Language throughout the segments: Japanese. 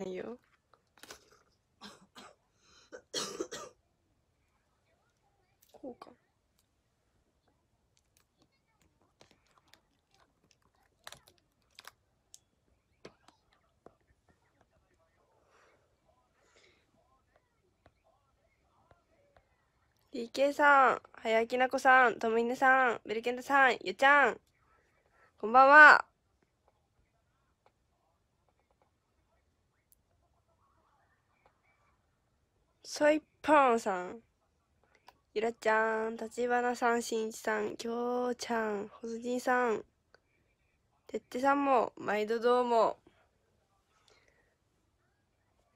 ないよこうか DK さん、早きなこさん、ともいねさん、ベルケンタさん、ゆちゃん、こんばんは。ソイパンさん。ゆらちゃん、立花さん、しんいちさん、きょうちゃん、ほずじんさん、てってさんも、毎度どうも。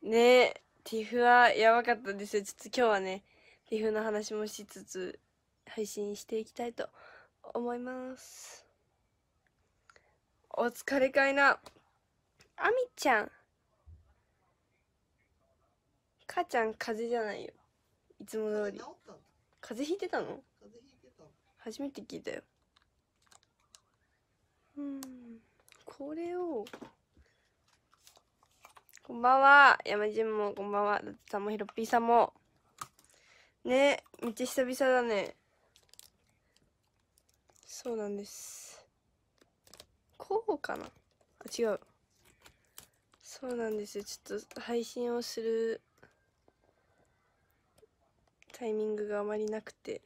ねえ、ティフはやばかったですよ。ちょっと今日はね、ティフの話もしつつ、配信していきたいと思います。お疲れかいな。あみちゃん。母ちゃん風邪じゃないよいつも通り風邪ひいてたの初めて聞いたようんこれをこんばんは山人もこんばんはだってさんもひろっぴーさんもねめっちゃ久々だねそうなんですこうかなあ違うそうなんですよちょっと配信をするタイミングがあまりなくて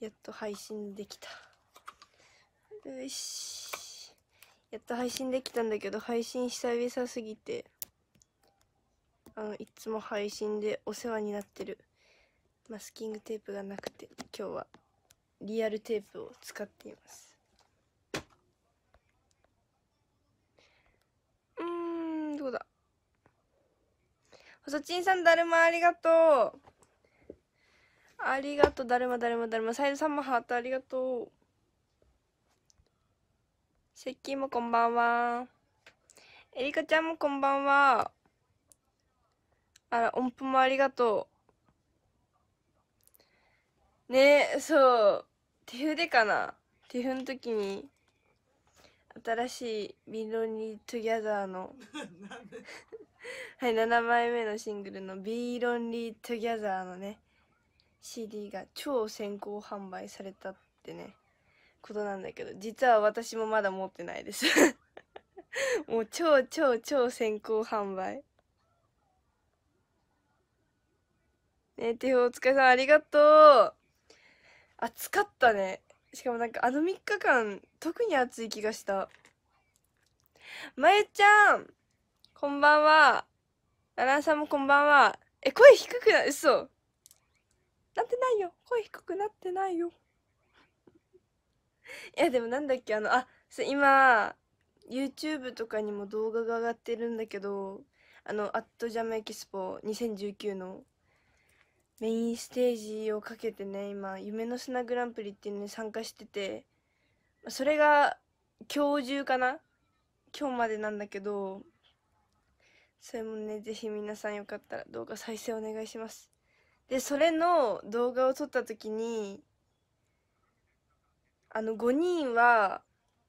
やっと配信できたよしやっと配信できたんだけど配信久々すぎてあのいつも配信でお世話になってるマスキングテープがなくて今日はリアルテープを使っています細ちんさん、だるまありがとう。ありがとう、だるま、だるま、だるま。サイドさんもハートありがとう。セッキーもこんばんは。えりかちゃんもこんばんは。あら、音符もありがとう。ねえ、そう。ティフでかな。ティフの時に、新しいビロニートギャザーの はい7枚目のシングルの「Be Lonely Together」のね CD が超先行販売されたってねことなんだけど実は私もまだ持ってないです もう超超超先行販売ねてお疲れさんありがとう暑かったねしかもなんかあの3日間特に暑い気がしたまゆちゃんこんばんは。ナランさんもこんばんは。え、声低くな、嘘。なってないよ。声低くなってないよ。いや、でもなんだっけ、あの、あ、今、YouTube とかにも動画が上がってるんだけど、あの、アットジャムエキスポ2019のメインステージをかけてね、今、夢の砂グランプリっていうのに参加してて、それが今日中かな今日までなんだけど、それもねぜひ皆さんよかったら動画再生お願いしますでそれの動画を撮った時にあの5人は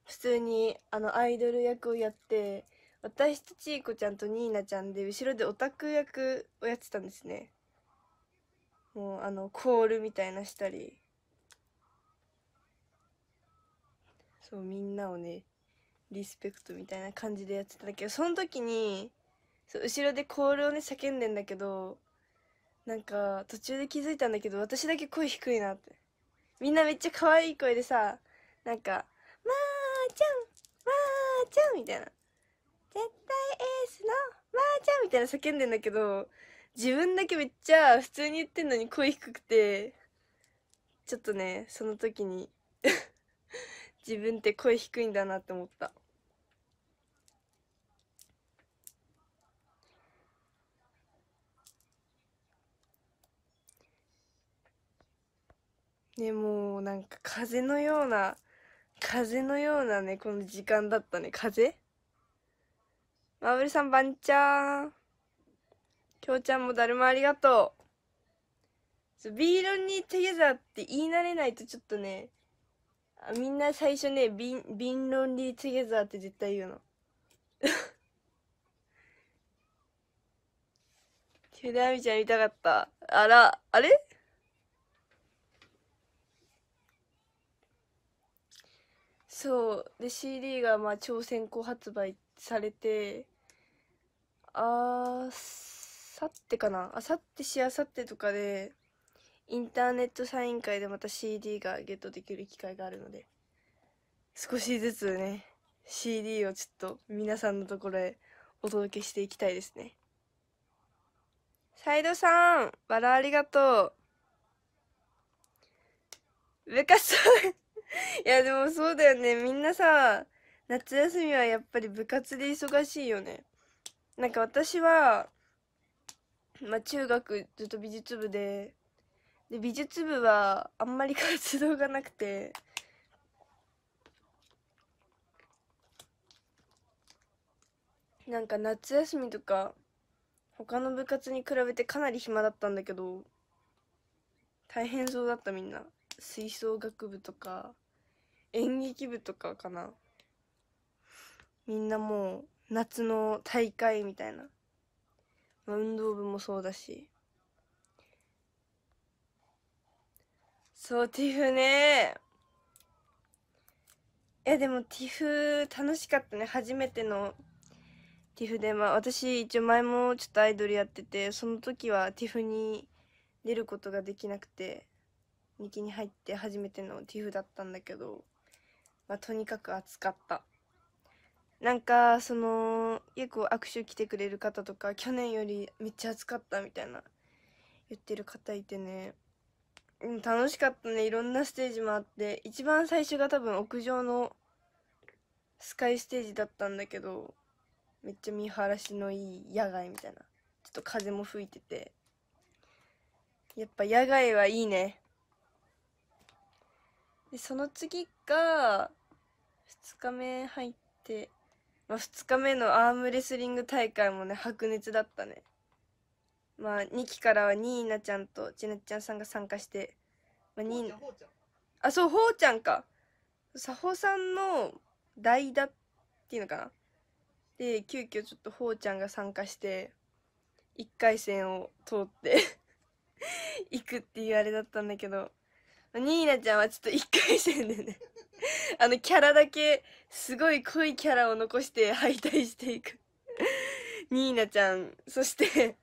普通にあのアイドル役をやって私とちいこちゃんとニーナちゃんで後ろでオタク役をやってたんですねもうあのコールみたいなしたりそうみんなをねリスペクトみたいな感じでやってたんだけどその時にそう後ろでコールをね叫んでんだけどなんか途中で気づいたんだけど私だけ声低いなってみんなめっちゃ可愛い声でさなんか「まーちゃんまーちゃん」みたいな「絶対エースのまーちゃん」みたいな叫んでんだけど自分だけめっちゃ普通に言ってんのに声低くてちょっとねその時に 自分って声低いんだなって思った。ねもうなんか風のような風のようなねこの時間だったね風まぶりさんばんちゃんきょうちゃんもだるまありがとうビーロンにテゲザーって言い慣れないとちょっとねあみんな最初ねビンビンロンリーテゲザーって絶対言うのテ ュダミちゃん見たかったあらあれそうで CD がまあ朝鮮後発売されてあさってかなあさってしあさってとかでインターネットサイン会でまた CD がゲットできる機会があるので少しずつね CD をちょっと皆さんのところへお届けしていきたいですねサイドさんバラありがとう部活いやでもそうだよねみんなさ夏休みはやっぱり部活で忙しいよねなんか私は、まあ、中学ずっと美術部でで美術部はあんまり 活動がなくてなんか夏休みとか他の部活に比べてかなり暇だったんだけど大変そうだったみんな吹奏楽部とか演劇部とかかなみんなもう夏の大会みたいな、運動部もそうだしそうティフねえでもティフ楽しかったね初めてのティフでまあ私一応前もちょっとアイドルやっててその時はティフに出ることができなくて2期に入って初めてのティフだったんだけどまあ、とにかく暑かったなんかその結構握手来てくれる方とか去年よりめっちゃ暑かったみたいな言ってる方いてね楽しかったねいろんなステージもあって一番最初が多分屋上のスカイステージだったんだけどめっちゃ見晴らしのいい野外みたいなちょっと風も吹いててやっぱ野外はいいねでその次が2日目入って、まあ、2日目のアームレスリング大会もね白熱だったねまあ2期からはニーナちゃんとちなちゃんさんが参加して、まあ、ニーナあそうほうちゃんか佐保さんの代打っていうのかなで急遽ちょっとほうちゃんが参加して1回戦を通って 行くっていうあれだったんだけどニーナちゃんはちょっと1回戦でねあのキャラだけすごい濃いキャラを残して敗退していく ニーナちゃんそして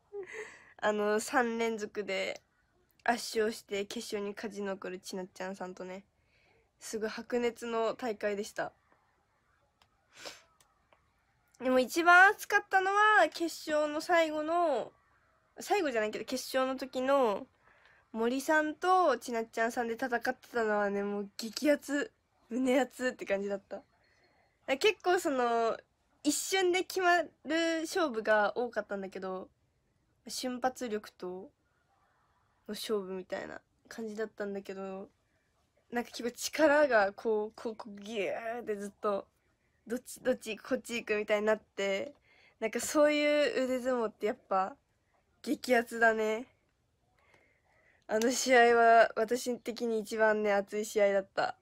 あの3連続で圧勝して決勝に勝ち残るちなっちゃんさんとねすごい白熱の大会でしたでも一番熱かったのは決勝の最後の最後じゃないけど決勝の時の森さんとちなっちゃんさんで戦ってたのはねもう激アツ胸アツって感じだった結構その一瞬で決まる勝負が多かったんだけど瞬発力との勝負みたいな感じだったんだけどなんか結構力がこうこうこうギューってずっとどっちどっちこっち行くみたいになってなんかそういう腕相撲ってやっぱ激アツだね。あの試合は私的に一番ね熱い試合だった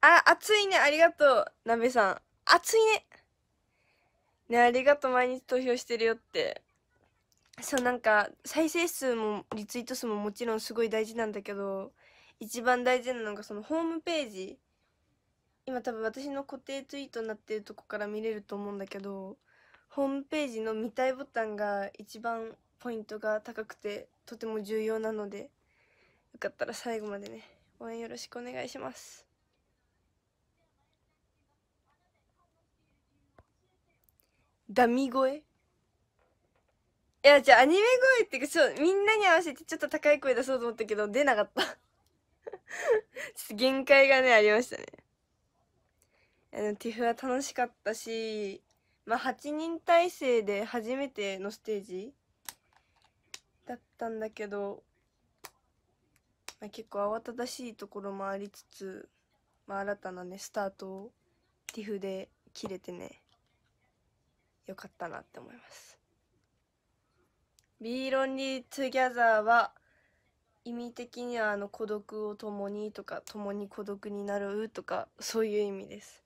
あ熱いねありがとうなべさん熱いねねありがとう毎日投票してるよってそうなんか再生数もリツイート数ももちろんすごい大事なんだけど一番大事なのがそのホームページ今多分私の固定ツイートになってるとこから見れると思うんだけどホームページの見たいボタンが一番ポイントが高くてとても重要なのでよかったら最後までね応援よろしくお願いします。ダミ声いやじゃあアニメ声っていうかそうみんなに合わせてちょっと高い声出そうと思ったけど出なかった 限界がねありましたねあのティフは楽しかったしまあ8人体制で初めてのステージだったんだけど、まあ、結構慌ただしいところもありつつ、まあ、新たなねスタートを i ィフで切れてねよかったなって思います。Be Lonely Together は意味的にはあの孤独を共にとか共に孤独になるとかそういう意味です。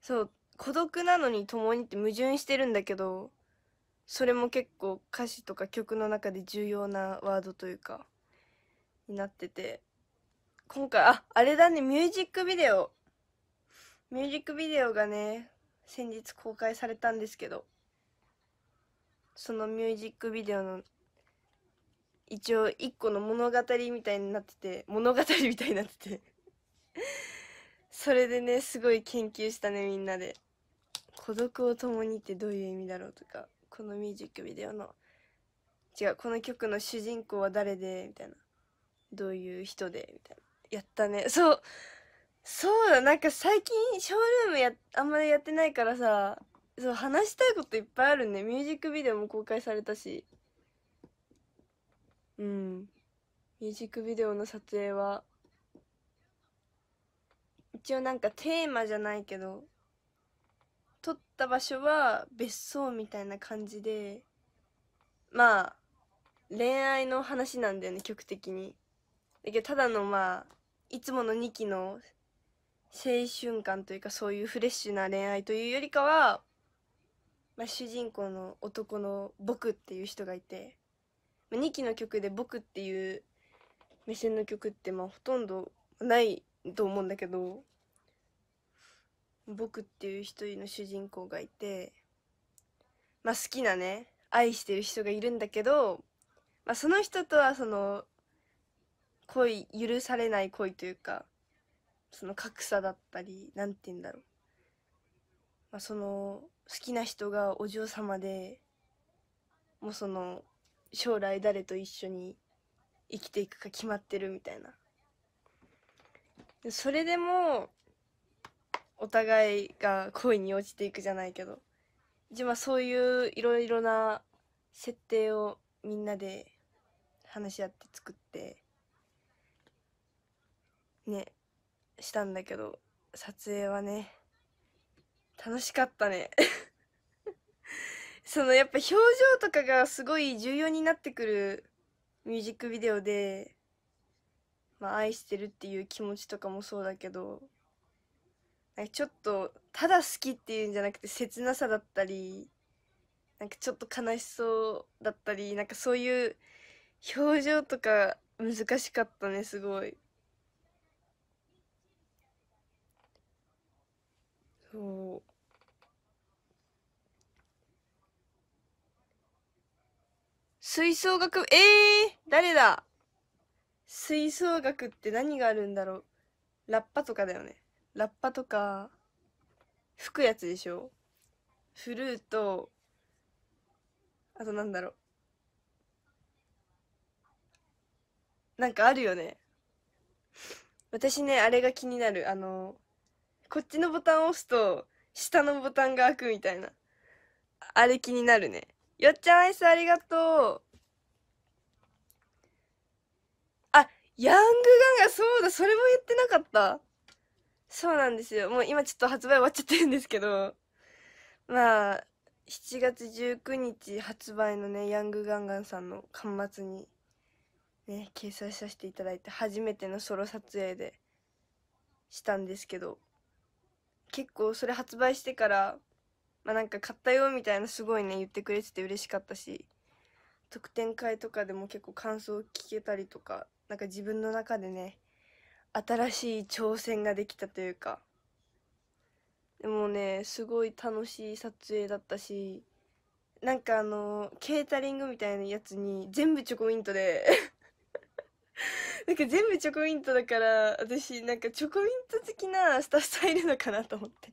そう孤独なのに共にって矛盾してるんだけどそれも結構歌詞とか曲の中で重要なワードというかになってて今回ああれだねミュージックビデオミュージックビデオがね先日公開されたんですけどそのミュージックビデオの一応一個の物語みたいになってて物語みたいになってて それでねすごい研究したねみんなで孤独を共にってどういう意味だろうとかこのミュージックビデオの違うこの曲の主人公は誰でみたいなどういう人でみたいなやったねそうそうだなんか最近ショールームやあんまりやってないからさそう話したいこといっぱいあるねミュージックビデオも公開されたしうんミュージックビデオの撮影は一応なんかテーマじゃないけど撮った場所は別荘みたいな感じでまあ恋愛の話なんだよね曲的にだけどただのまあいつもの2期の青春感というかそういうフレッシュな恋愛というよりかは、まあ、主人公の男の「僕」っていう人がいて、まあ、2期の曲で「僕」っていう目線の曲ってまあほとんどないと思うんだけど僕っていう一人の主人公がいてまあ好きなね愛してる人がいるんだけど、まあ、その人とはその恋許されない恋というかその格差だったり何て言うんだろう、まあ、その好きな人がお嬢様でもうその将来誰と一緒に生きていくか決まってるみたいなそれでもお互いが恋に落ちていくじゃないけどじゃあそういういろいろな設定をみんなで話し合って作ってねしたんだけど撮影はね楽しかったね そのやっぱ表情とかがすごい重要になってくるミュージックビデオで、まあ、愛してるっていう気持ちとかもそうだけどちょっとただ好きっていうんじゃなくて切なさだったりなんかちょっと悲しそうだったりなんかそういう表情とか難しかったねすごい。そう吹奏楽えー、誰だ吹奏楽って何があるんだろうラッパとかだよねラッパとか吹くやつでしょフルートあとなんだろうなんかあるよね私ねあれが気になるあのこっちのボタンを押すと下のボタンが開くみたいなあれ気になるねよっちゃんアイスありがとうあヤングガンがそうだそれも言ってなかったそうなんですよ。もう今ちょっと発売終わっちゃってるんですけど、まあ、7月19日発売のね、ヤングガンガンさんの巻末に、ね、掲載させていただいて、初めてのソロ撮影で、したんですけど、結構それ発売してから、まあなんか買ったよみたいなすごいね、言ってくれてて嬉しかったし、特典会とかでも結構感想を聞けたりとか、なんか自分の中でね、新しい挑戦ができたというかでもねすごい楽しい撮影だったしなんかあのケータリングみたいなやつに全部チョコミントで なんか全部チョコミントだから私なんかチョコミント好きなスタッフさんいるのかなと思って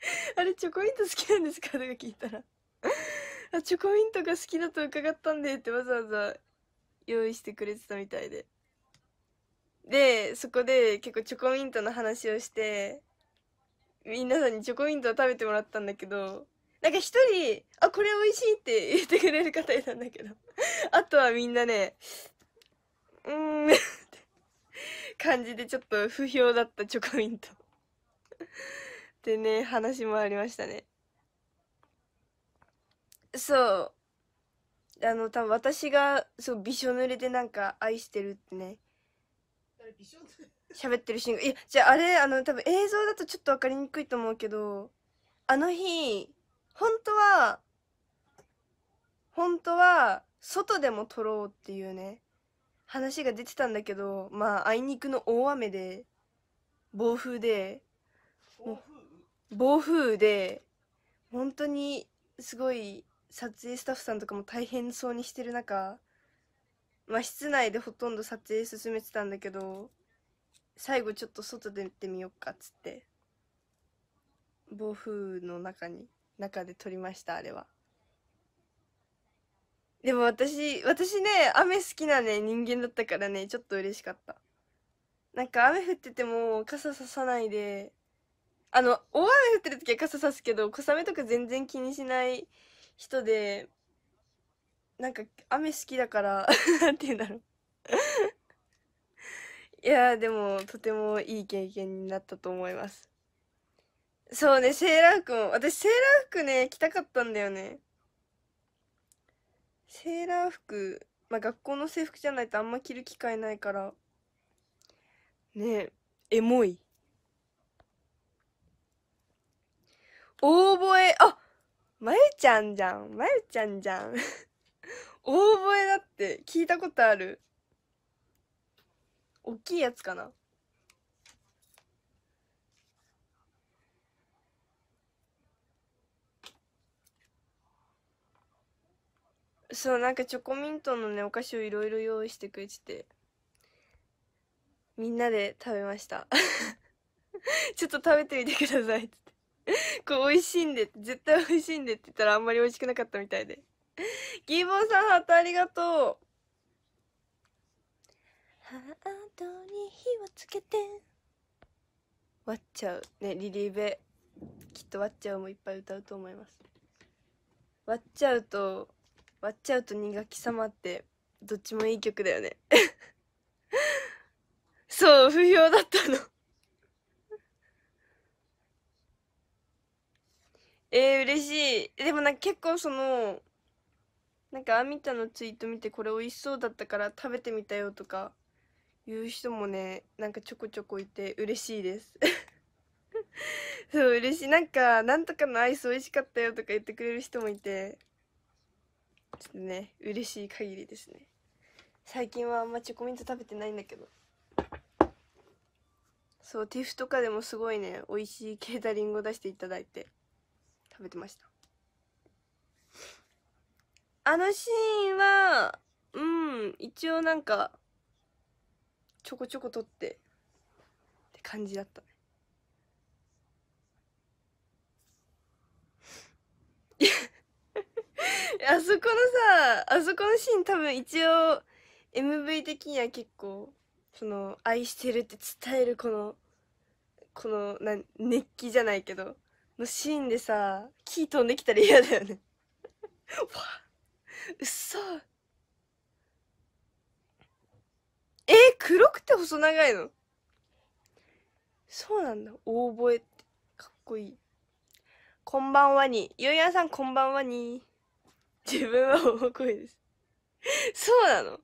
あれチョコミント好きなんですかとか聞いたらあチョコミントが好きだと伺ったんでってわざわざ用意してくれてたみたいででそこで結構チョコミントの話をして皆さんにチョコミントを食べてもらったんだけどなんか一人「あこれ美味しい」って言ってくれる方いたんだけどあとはみんなねうーんって感じでちょっと不評だったチョコミントでね話もありましたねそうあの多分私がそうびしょ濡れでなんか愛してるってね喋ってるシーンがいやじゃああれあの多分映像だとちょっと分かりにくいと思うけどあの日本当は本当は外でも撮ろうっていうね話が出てたんだけどまああいにくの大雨で暴風で暴風で本当にすごい撮影スタッフさんとかも大変そうにしてる中まあ室内でほとんど撮影進めてたんだけど最後ちょっと外出てみようかっつって暴風の中に中で撮りましたあれはでも私私ね雨好きなね人間だったからねちょっと嬉しかったなんか雨降ってても傘ささないであの大雨降ってる時は傘さすけど小雨とか全然気にしない人でなんか雨好きだから何 て言うんだろう いやでもとてもいい経験になったと思いますそうねセーラー服も私セーラー服ね着たかったんだよねセーラー服まあ学校の制服じゃないとあんま着る機会ないからねえエモいー覚えあまゆちゃんじゃんまゆちゃんじゃん大声だって聞いたことある大きいやつかなそうなんかチョコミントのねお菓子をいろいろ用意してくれててみんなで食べました ちょっと食べてみてくださいってこう美味しいんで絶対美味しいんでって言ったらあんまり美味しくなかったみたいで ギーボンさんハートありがとうハートに火をつけて割っちゃうねリリーベきっと割っちゃうもいっぱい歌うと思います割っちゃうと割っちゃうと苦き様」ってどっちもいい曲だよね そう不評だったのえー、嬉しいでもなんか結構そのなんかあみちゃんのツイート見てこれ美味しそうだったから食べてみたよとか言う人もねなんかちょこちょこいて嬉しいです そう嬉しいなんかなんとかのアイス美味しかったよとか言ってくれる人もいてちょっとね嬉しい限りですね最近はあんまチョコミント食べてないんだけどそう TIFF とかでもすごいね美味しいケータリングを出していただいて食べてましたあのシーンは、うん、一応なんか、ちょこちょこ撮って、って感じだったね。いや、あそこのさ、あそこのシーン多分一応、MV 的には結構、その、愛してるって伝えるこの、この、な、熱気じゃないけど、のシーンでさ、キー飛んできたら嫌だよね。わ うそえー、黒くて細長いのそうなんだ大声ってかっこいいこんばんはにゆうやさんこんばんはに自分は大声ですそうなの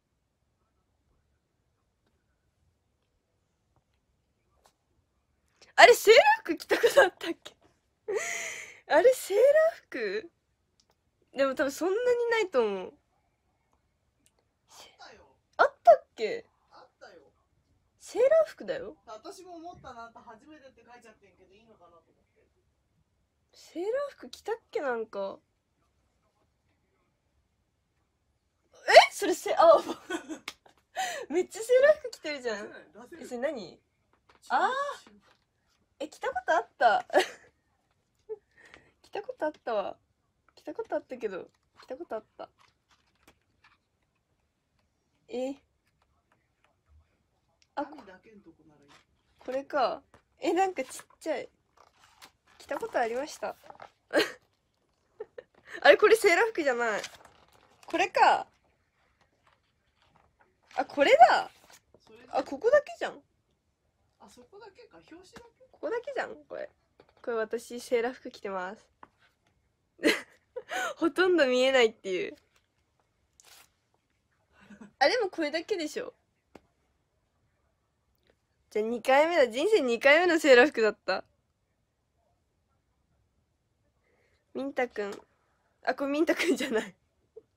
あれセーラー服着たことあったっけあれセーラー服でも多分そんなにないと思うあったっけあったよセーラー服だよ私も思ったなんて初めてって書いちゃってんけどいいのかなと思ってセーラー服着たっけなんか えそれせあ めっちゃセーラー服着てるじゃんえそれ何ああえ着たことあった 着たことあったわたことあったけど来たことあったえあここれかえなんかちっちゃい来たことありました あれこれセーラー服じゃないこれかあこれだあここだけじゃんあそこだけか表紙だけここだけじゃんこれこれ私セーラー服着てます ほとんど見えないっていうあでもこれだけでしょじゃあ2回目だ人生2回目のセーラー服だったみんたくんあこれみんたくんじゃない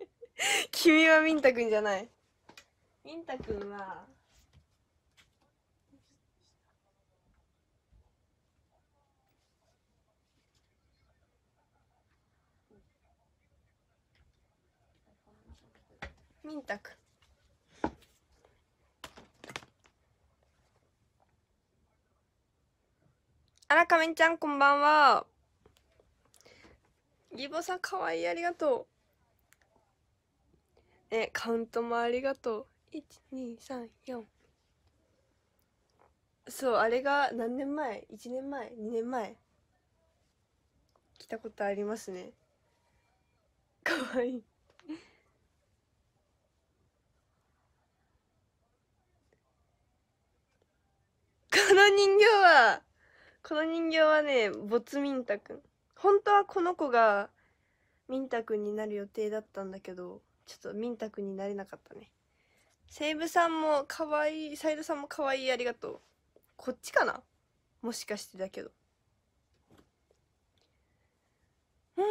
君はみんたくんじゃないみんたくんはみんたくあらかめんちゃんこんばんはギボさんかわいいありがとうねカウントもありがとう1234そうあれが何年前1年前2年前来たことありますねかわいいこの人形は、この人形はね、没ミンタくん。本当はこの子が、ミンタくんになる予定だったんだけど、ちょっとミンタくんになれなかったね。セイブさんも可愛い、サイドさんも可愛いありがとう。こっちかなもしかしてだけど。うん。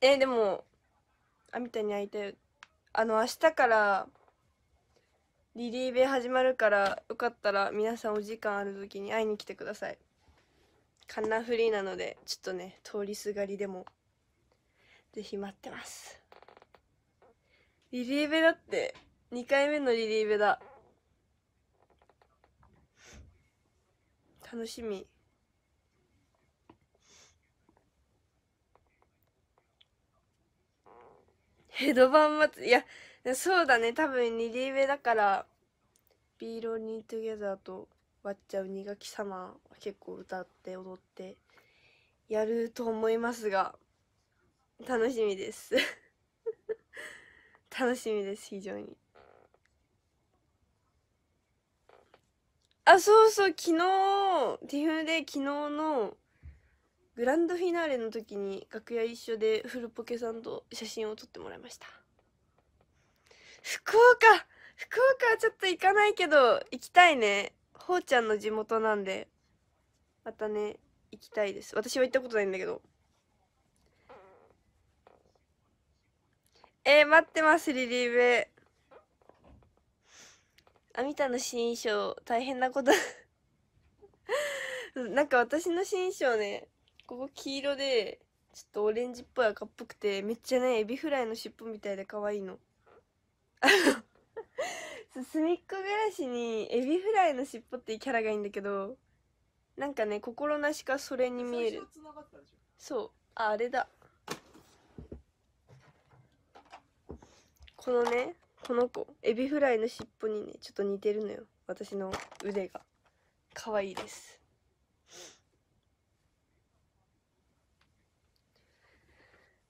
えー、でも、あみたに会いたい。あの、明日から、リリーベ始まるからよかったら皆さんお時間ある時に会いに来てくださいカンナフリーなのでちょっとね通りすがりでもぜひ待ってますリリーベだって2回目のリリーベだ楽しみヘドバン祭りいやそうだね多分2例目だから「ビーロニートゥゲザー」と「割っちゃう二垣様」結構歌って踊ってやると思いますが楽しみです 楽しみです非常にあそうそう昨日 TIFF で昨日のグランドフィナーレの時に楽屋一緒でフルポケさんと写真を撮ってもらいました福岡福岡はちょっと行かないけど行きたいねほうちゃんの地元なんでまたね行きたいです私は行ったことないんだけどえー、待ってますリリーベあみたの新衣装大変なこと なんか私の新衣装ねここ黄色でちょっとオレンジっぽい赤っぽくてめっちゃねエビフライの尻尾みたいで可愛いの隅っこ暮らしにエビフライの尻尾っていうキャラがいいんだけどなんかね心なしかそれに見えるそうああれだこのねこの子エビフライの尻尾にねちょっと似てるのよ私の腕が可愛いです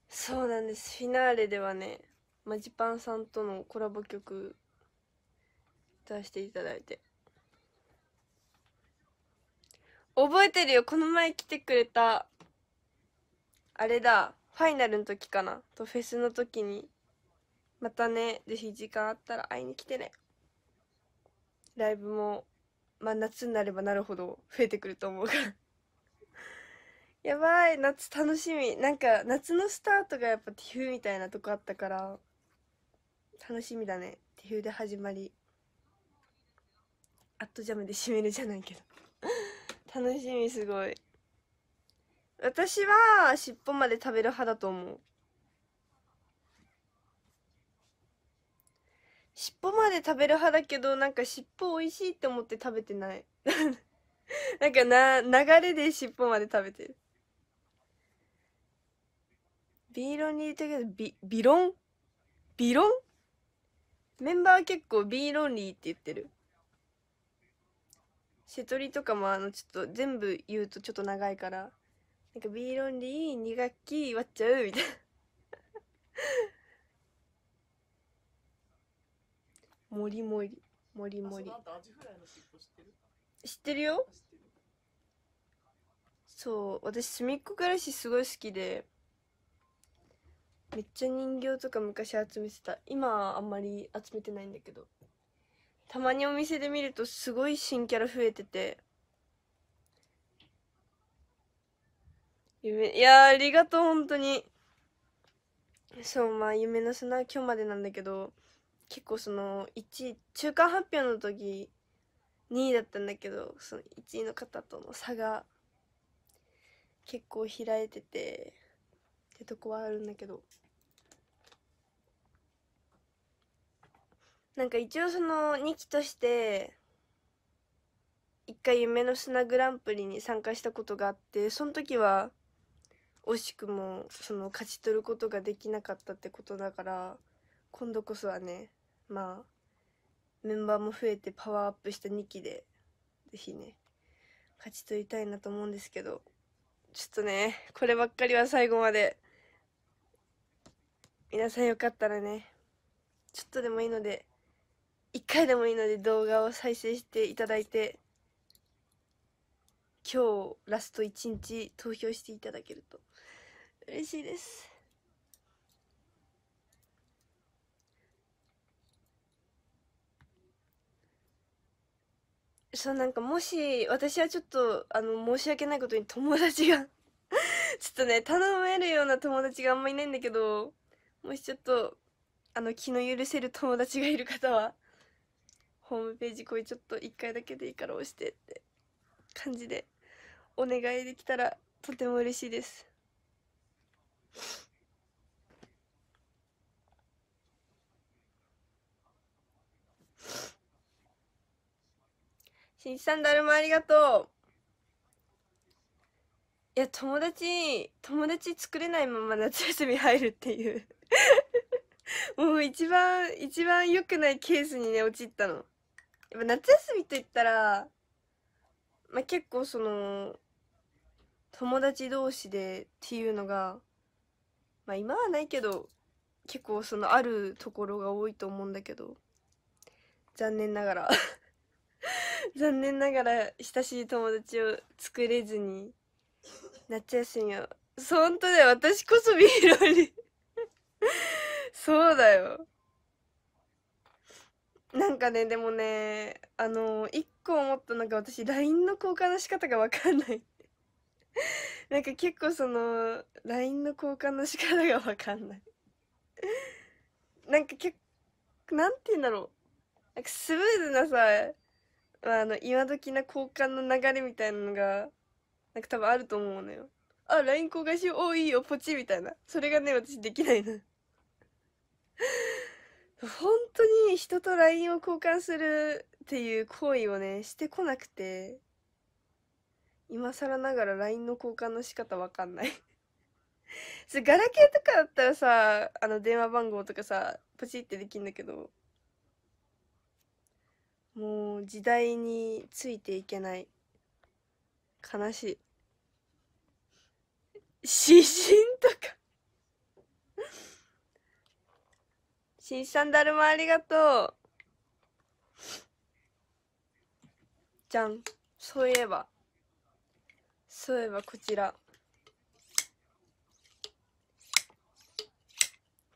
そうなんですフィナーレではねマジパンさんとのコラボ曲出していただいて覚えてるよこの前来てくれたあれだファイナルの時かなとフェスの時にまたねぜひ時間あったら会いに来てねライブもまあ夏になればなるほど増えてくると思うからやばい夏楽しみなんか夏のスタートがやっぱ TIFF みたいなとこあったから楽しみだねっていうで始まりアットジャムで締めるじゃないけど 楽しみすごい私は尻尾まで食べる派だと思う尻尾まで食べる派だけどなんか尻尾美味しいって思って食べてない なんかな流れで尻尾まで食べてるビーロンに入れたけどビビロンビロンメンバー結構 B ロンリーって言ってる瀬戸りとかもあのちょっと全部言うとちょっと長いからなんか B ロンリー2学期割っちゃうみたいなもりもりもりもり知ってるよそう私隅っこ暮らしすごい好きでめっちゃ人形とか昔集めてた今あんまり集めてないんだけどたまにお店で見るとすごい新キャラ増えてて夢いやありがとう本当にそうまあ夢の砂今日までなんだけど結構その1位中間発表の時2位だったんだけどその1位の方との差が結構開いててってとこはあるんだけど。なんか一応その2期として一回夢の砂グランプリに参加したことがあってその時は惜しくもその勝ち取ることができなかったってことだから今度こそはねまあメンバーも増えてパワーアップした2期で是非ね勝ち取りたいなと思うんですけどちょっとねこればっかりは最後まで皆さんよかったらねちょっとでもいいので一回でもいいので動画を再生していただいて今日ラスト1日投票していただけると嬉しいですそうなんかもし私はちょっとあの申し訳ないことに友達が ちょっとね頼めるような友達があんまいないんだけどもしちょっとあの気の許せる友達がいる方はホームページこれちょっと1回だけでいいから押してって感じでお願いできたらとても嬉しいです。しんいちさんだるまありがとういや友達友達作れないまま夏休み入るっていう もう一番一番良くないケースにね陥ったのやっぱ夏休みといったら、まあ、結構その友達同士でっていうのが、まあ、今はないけど結構そのあるところが多いと思うんだけど残念ながら 残念ながら親しい友達を作れずに夏休みは本当だよ私こそビーロに そうだよ なんかねでもねあの一個思ったのが私 LINE の交換の仕方が分かんない なんか結構その LINE の交換の仕方が分かんないなんか結構なんて言うんだろうなんかスムーズなさ、まあ、あの今時な交換の流れみたいなのがなんか多分あると思うのよあ LINE 交換しようおいいよポチみたいなそれがね私できないの本当に人と LINE を交換するっていう行為をねしてこなくて今更ながら LINE の交換の仕方わかんない そガラケーとかだったらさあの電話番号とかさポチってできんだけどもう時代についていけない悲しい 詩人とか新サンだるまありがとう。じゃん。そういえば。そういえばこちら。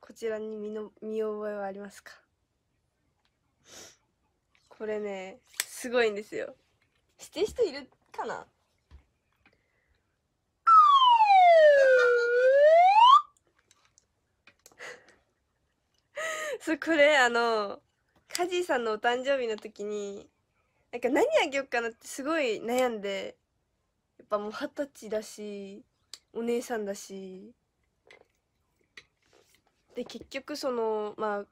こちらに見の見覚えはありますかこれね、すごいんですよ。してる人いるかなそうこれあのカジさんのお誕生日の時になんか何あげようかなってすごい悩んでやっぱもう二十歳だしお姉さんだしで結局そのまあ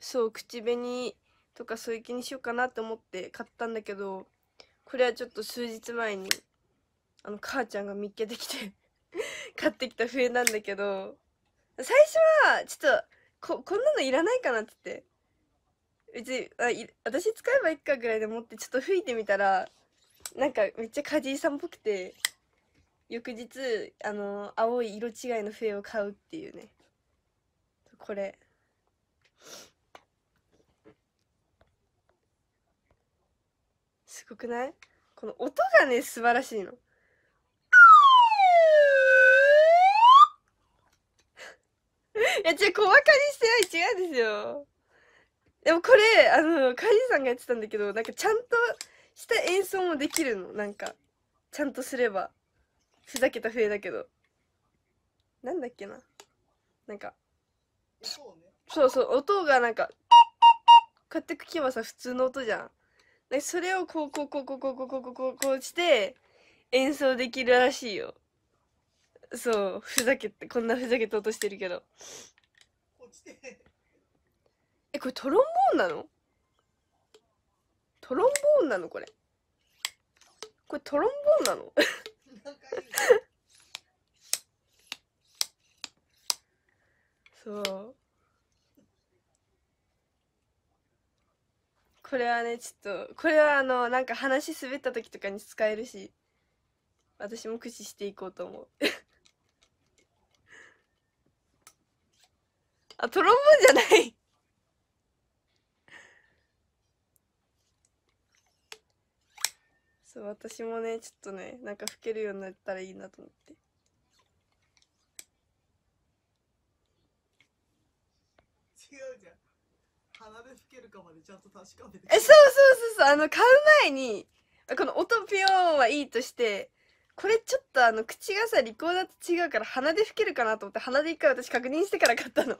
そう口紅とかそういう気にしようかなと思って買ったんだけどこれはちょっと数日前にあの母ちゃんが見っけてきて買ってきた笛なんだけど最初はちょっとここんなのいらないかなって言って別にあい私使えばいいかぐらいで持ってちょっと吹いてみたらなんかめっちゃ梶井さんっぽくて翌日あの青い色違いの笛を買うっていうねこれすごくないこの音がね素晴らしいの。いや、違う、小馬鹿にしてない。違うんですよ。でもこれ、あの、カジさんがやってたんだけど、なんかちゃんとした演奏もできるの。なんか、ちゃんとすれば。ふざけた笛だけど。なんだっけな。なんか。そうそう、音がなんか、買ってくけばさ、普通の音じゃん。それをこうこうこうこうこうこうこうこうこうして演奏できるらしいよ。そうふざけてこんなふざけと落としてるけどえこれトロンボーンなのトロンボーンなのこれこれトロンボーンなの そうこれはねちょっとこれはあのなんか話滑った時とかに使えるし私も駆使していこうと思うあ、トロンボーンじゃないそう、私もね、ちょっとね、なんか吹けるようになったらいいなと思って。違うじゃん。鼻で吹けるかまでちゃんと確かめて。え、そうそうそうそう、あの、買う前に、この音ピヨーンはいいとして、これちょっとあの口がさリコーダーと違うから鼻で吹けるかなと思って鼻で一回私確認してから買ったの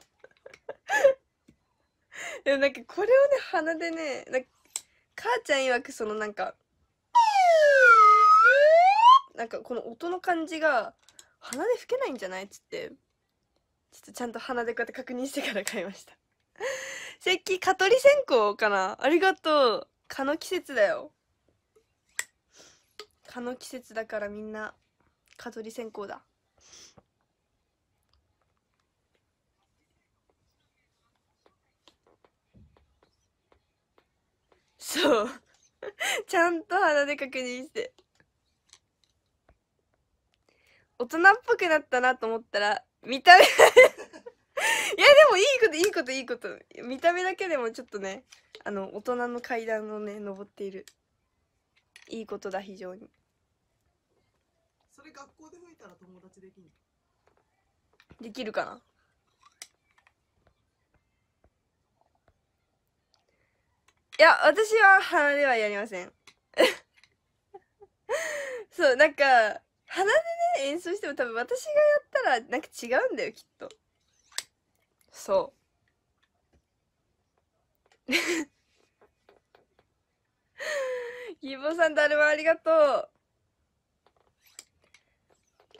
でもなんかこれをね鼻でねなんか母ちゃん曰くそのなんかなんかこの音の感じが鼻で吹けないんじゃないっつってちょっとちゃんと鼻でこうやって確認してから買いました石器 蚊取り線香かなありがとう蚊の季節だよ蚊の季節だからみんな蚊取り線香だそうちゃんと鼻で確認して大人っぽくなったなと思ったら見た目 いやでもいいこといいこといいこと見た目だけでもちょっとねあの大人の階段をね登っているいいことだ非常にそれ学校で吹いたら友達できるできるかないや私は鼻ではやりません そうなんか鼻でね演奏しても多分私がやったらなんか違うんだよきっとそう ギボさんだるまありがとう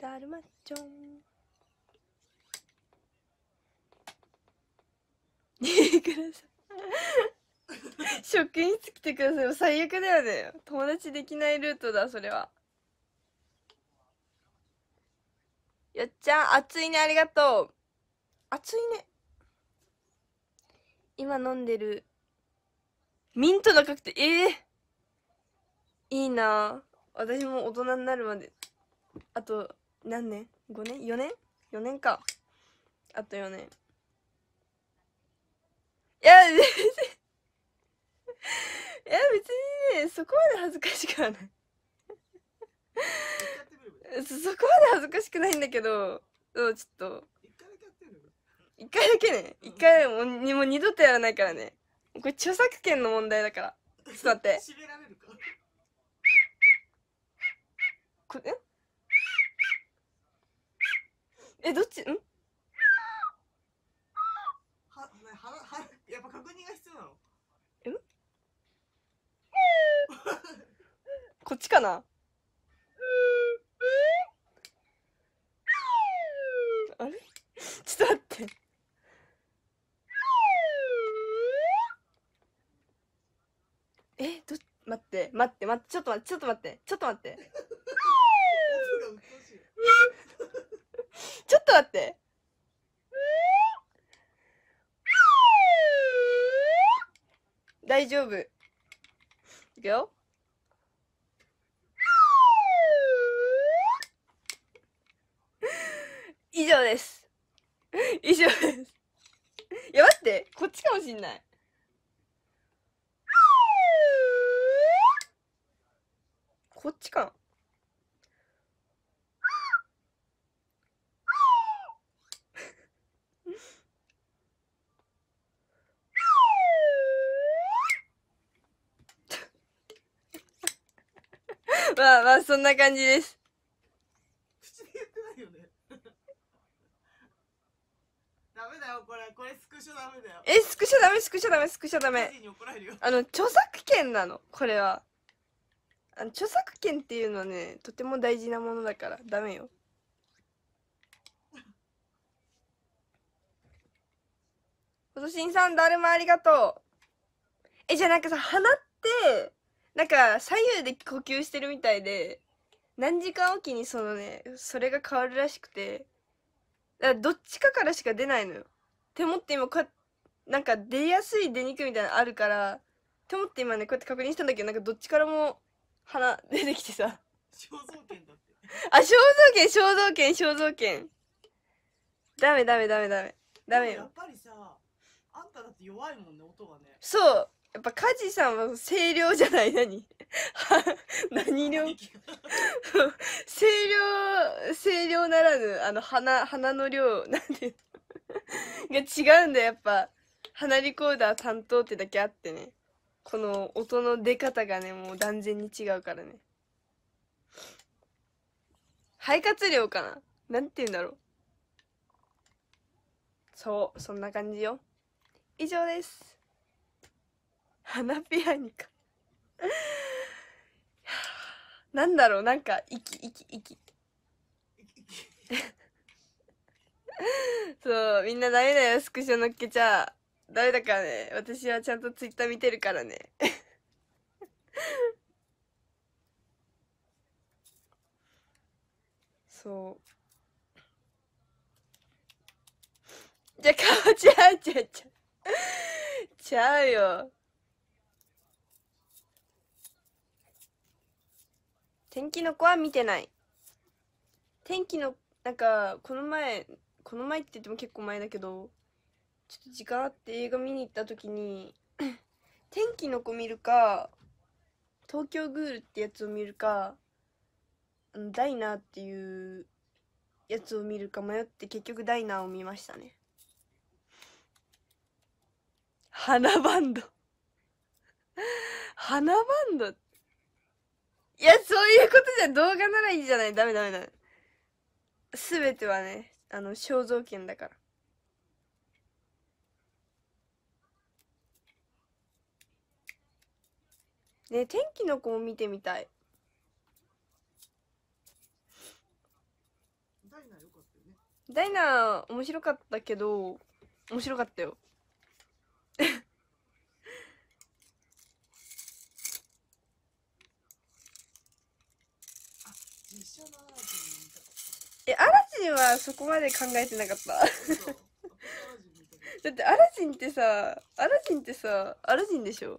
だるまちょんいいください職員室来てください最悪だよね友達できないルートだそれはよっちゃん暑いねありがとう暑いね今飲んでるミントのカクテルえー、いいな私も大人になるまであと何年 ?5 年 ?4 年 ?4 年かあと4年いや全然いや別にねそこまで恥ずかしくはないそこまで恥ずかしくないんだけどそうちょっと一回だけね一回もうもう二度とやらないからねこれ著作権の問題だからちょっと待って これえどっちんこっちかなあれちょっと待って。え、ど、待って、待って、待って、ちょっと待って、ちょっと待って、ちょっと待って。ちょっと待って。大丈夫。y o go. 以上です。以上です。いや、待って、こっちかもしんない。こっちか。まあまあ、そんな感じです。口でっないよね。だよ、これ。これスクショダメだよ。え、スクショダメ、スクショダメ、スクショダメ。あの、著作権なの、これは。あの著作権っていうのはね、とても大事なものだから、ダメよ。ことしんさん、だるまありがとう。え、じゃあなんかさ、鼻って、なんか左右で呼吸してるみたいで何時間おきにそのねそれが変わるらしくてだからどっちかからしか出ないのよ手持って今こうなんか出やすい出にくいみたいなのあるから手持って今ねこうやって確認したんだけどなんかどっちからも鼻 出てきてさ肖像権だってあ肖像権肖像権肖像権ダメダメダメダメダメよやっぱりさあんただって弱いもんね音がねそうやっぱ梶さんは声量じゃない何 何量声量声量ならぬあの鼻鼻の量なんでが違うんだやっぱ鼻リコーダー担当ってだけあってねこの音の出方がねもう断然に違うからね肺活量かななんて言うんだろうそうそんな感じよ以上です花ピアニカなんだろうなんか息息息 そうみんなダメだよスクショのっけちゃダメだからね私はちゃんとツイッター見てるからねそうじゃあ顔ちゃうちゃうちゃうちゃうよ天気の子は見てない天気のなんかこの前この前って言っても結構前だけどちょっと時間あって映画見に行った時に 天気の子見るか東京グールってやつを見るかダイナーっていうやつを見るか迷って結局ダイナーを見ましたね花バンド花バンドっていや、そういうことじゃ、動画ならいいじゃない。ダメダメダメ。すべてはね、あの、肖像権だから。ね天気の子も見てみたい。ダイナー面白かったけど面白かったよえ、アラジンはそこまで考えてなかった。だってアラジンってさ、アラジンってさ、アラジンでしょ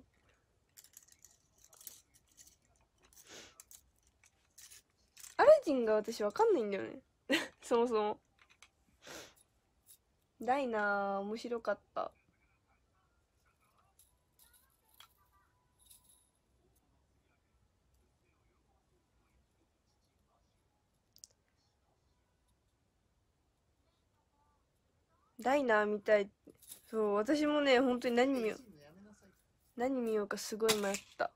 アラジンが私わかんないんだよね。そもそも。ダイナー面白かった。ダイナー見たいそう私もね本当に何見よう何見ようかすごい迷った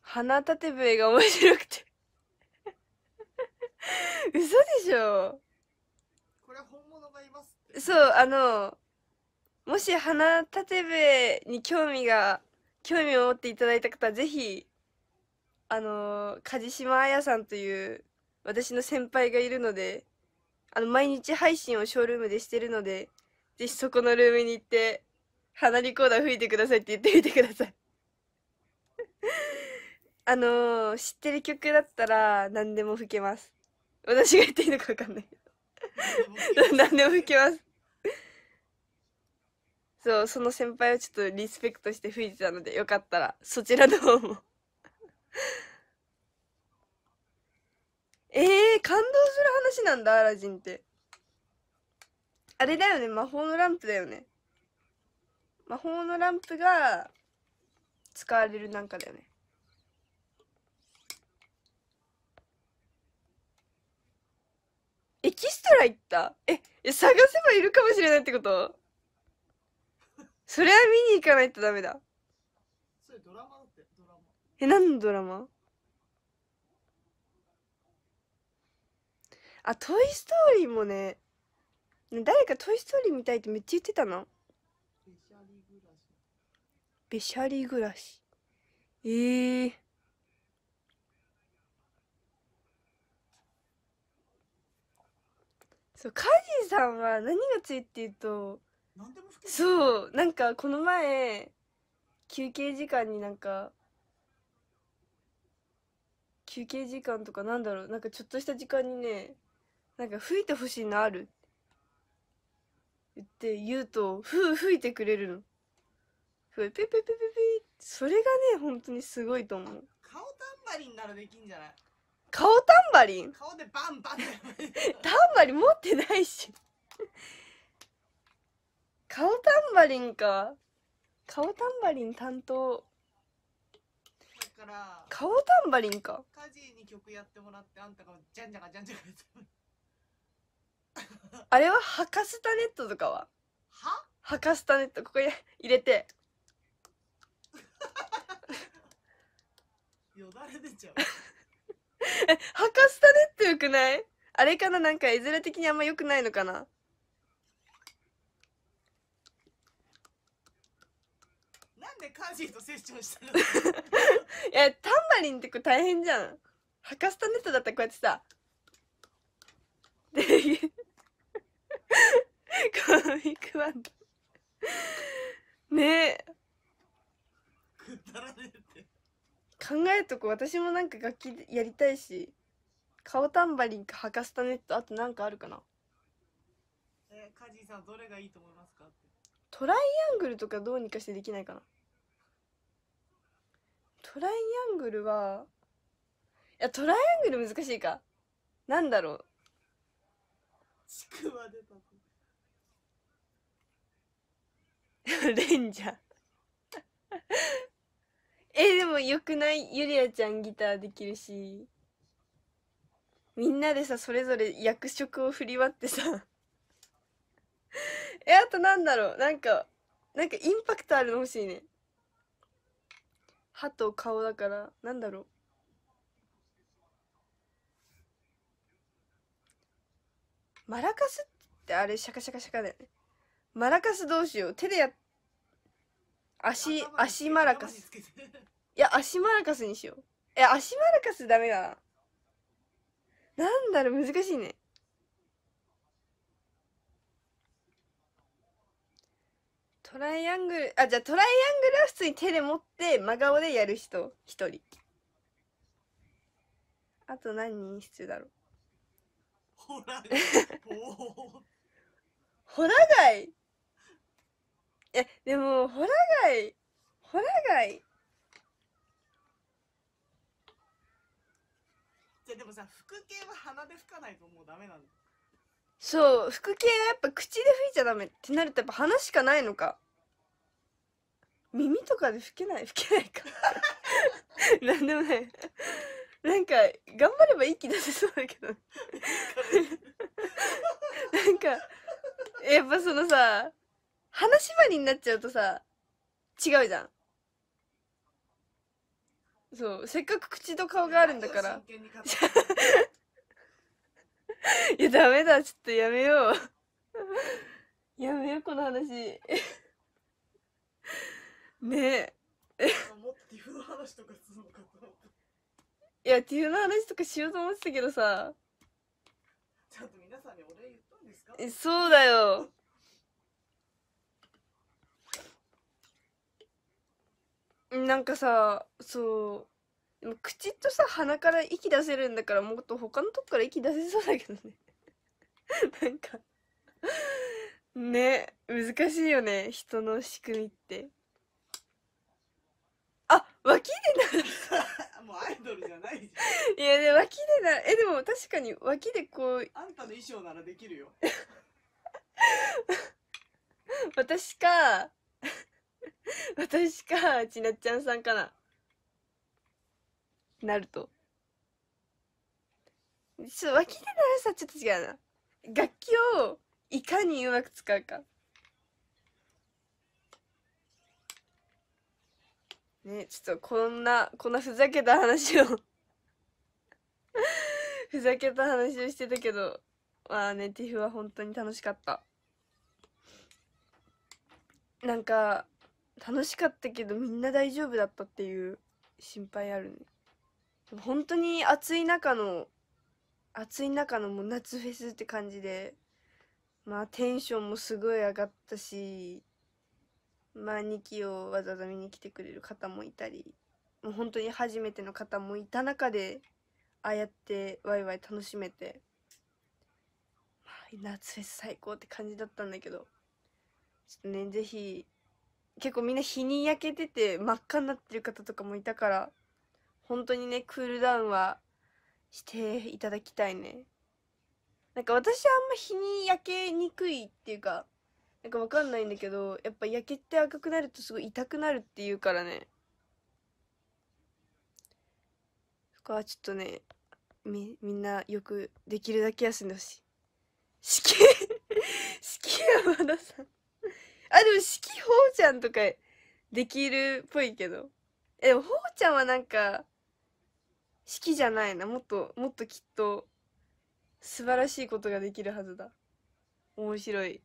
花立笛が面白くて 嘘でしょこれ本物がいますそうあのもし花立笛に興味が興味を持っていただいた方ぜひあの梶島彩さんという私の先輩がいるのであの毎日配信をショールームでしてるのでぜひそこのルームに行って花リコーダー吹いてくださいって言ってみてください あの知ってる曲だったら何でも吹けます私が言っていいのか分かんないけど 何でも吹けますそうその先輩をちょっとリスペクトして吹いてたのでよかったらそちらの方もえー、感動する話なんだ、アラジンって。あれだよね、魔法のランプだよね。魔法のランプが使われるなんかだよね。エキストラ行ったえ探せばいるかもしれないってことそれは見に行かないとダメだえ、何のドラマあ、トイ・ストーリーもね、誰かトイ・ストーリー見たいってめっちゃ言ってたな。べしゃり暮らし。ええー、そう、カジさんは何がついっていうと、そう、なんかこの前、休憩時間になんか、休憩時間とかなんだろうなんかちょっとした時間にねなんか吹いてほしいのあるって言うとふう吹いてくれるのピピピピピピそれがね本当にすごいと思う顔タンバリンならできんじゃない顔タンバリン顔でバンバンタンバリン持ってないし顔タンバリンか顔タンバリン担当から顔タンバリンかカジに曲やってもらってあんたがジャンジャカジャンジャカやってあれはハカスタネットとかははハカスタネットここに入れてよだれ出ちゃう えハカスタネットよくないあれかななんか絵面的にあんまよくないのかなてカージーとセッションしたの いやタンバリンってこれ大変じゃんハカスタネットだったらこうやってさで コミクバンねえくだらねえって考えとこ私もなんか楽器やりたいし顔タンバリンかハカスタネットあとなんかあるかなえー、カジーさんどれがいいと思いますかトライアングルとかどうにかしてできないかなトライアングルはいやトライアングル難しいかなんだろうちくわでたレンジャー えでもよくないゆりあちゃんギターできるしみんなでさそれぞれ役職を振り割ってさえあとなんだろうなんかなんかインパクトあるの欲しいね歯と顔だからなんだろうマラカスってあれシャカシャカシャカだよねマラカスどうしよう手でや足足マラカスいや足マラカスにしようえ足マラカスダメだななんだろう難しいねトライアングルあじゃあトライアングルは普通に手で持って真顔でやる人1人あと何人必要だろうほらほ ら貝えでもほら貝ほら貝じゃでもさ服系は鼻で吹かないともうダメなんだそう服系はやっぱ口で吹いちゃダメってなるとやっぱ鼻しかないのか耳とかで吹けない吹けないかなんでもないなんか頑張れば息出せそうだけどなんかやっぱそのさ鼻縛りになっちゃうとさ違うじゃんそうせっかく口と顔があるんだからいやダメだちょっとやめようやめようこの話ねえもっとティフの話とかするのかと思って。いやティフの話とかしようと思ってたけどさちゃんと皆さんにお礼言ったんですかえそうだよなんかさそうでも口とさ鼻から息出せるんだからもっと他のとこから息出せそうだけどね なんかね難しいよね人の仕組みって。脇でな もうアイドルじゃないじいやで脇でなえでも確かに脇でこうあんたの衣装ならできるよ 私か 私かちなっちゃんさんかななるとちょっと脇でならさちょっと違うな楽器をいかにうまく使うかね、ちょっとこんな、こんなふざけた話を ふざけた話をしてたけど、まあね、ティフは本当に楽しかった。なんか、楽しかったけどみんな大丈夫だったっていう心配あるね。本当に暑い中の、暑い中のもう夏フェスって感じで、まあテンションもすごい上がったし、まあ、日期をわざわざ見に来てくれる方もいたりもう本当に初めての方もいた中でああやってワイワイ楽しめて、まあ、夏フェス最高って感じだったんだけどちょっとね是非結構みんな日に焼けてて真っ赤になってる方とかもいたから本当にねクールダウンはしていただきたいねなんか私はあんま日に焼けにくいっていうかなんかわかんないんだけどやっぱ焼けって赤くなるとすごい痛くなるっていうからねそこはちょっとねみみんなよくできるだけ休んでほしい四季四季山田さんあでも四季ほうちゃんとかできるっぽいけどえほうちゃんはなんか四季じゃないなもっともっときっと素晴らしいことができるはずだ面白い。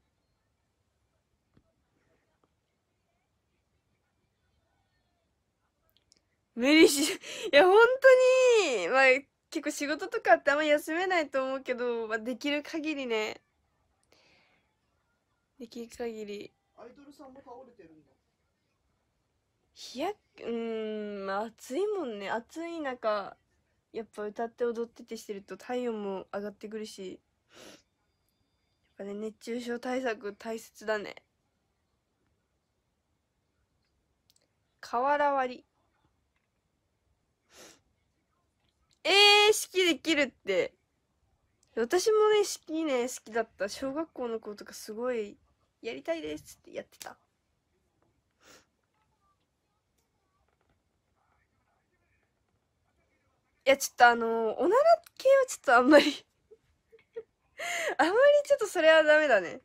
無理し、いや、本当に、まあ、結構仕事とかってあんま休めないと思うけど、まあ、できる限りね。できる限り。アイドルさんも倒れてるんだ。日焼け、うん、まあ、暑いもんね。暑い中、やっぱ歌って踊っててしてると体温も上がってくるし。やっぱね、熱中症対策大切だね。瓦割り。えー、式できるって私もね式ね好きだった小学校の子とかすごいやりたいですってやってたいやちょっとあのおなら系はちょっとあんまりあんまりちょっとそれはダメだね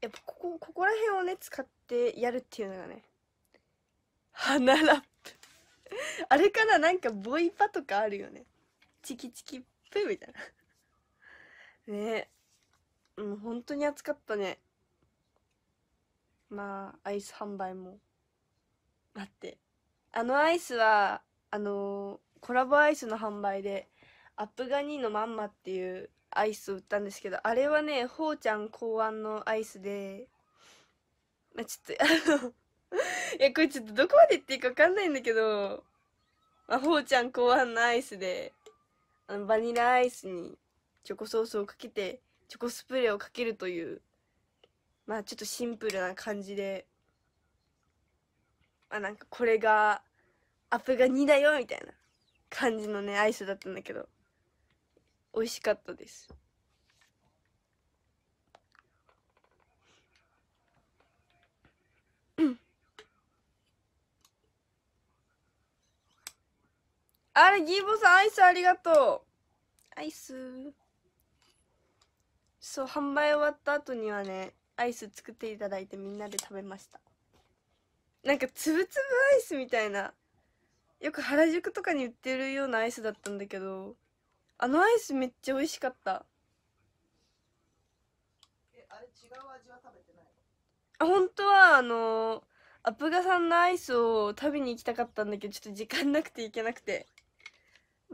やっぱここここら辺をね使ってやるっていうのがね鼻らっ あれかななんかボイパとかあるよねチキチキっぷみたいな ねえもう本当に暑かったねまあアイス販売も待ってあのアイスはあのー、コラボアイスの販売でアップガニーのまんまっていうアイスを売ったんですけどあれはねほうちゃん考案のアイスでまあちょっとあのいや、これちょっとどこまで言っていいかわかんないんだけど、まほうちゃん後半のアイスで、あの、バニラアイスにチョコソースをかけて、チョコスプレーをかけるという、まあちょっとシンプルな感じで、まあなんかこれが、アップが2だよみたいな感じのね、アイスだったんだけど、美味しかったです。あれ、ギーボさん、アイスありがとう。アイス。そう、販売終わった後にはね、アイス作っていただいてみんなで食べました。なんか、つぶつぶアイスみたいな。よく原宿とかに売ってるようなアイスだったんだけど、あのアイスめっちゃ美味しかった。え、あれ違う味は食べてないあ、本当は、あのーアプガさんのアイスを食べに行きたかったんだけどちょっと時間なくて行けなくて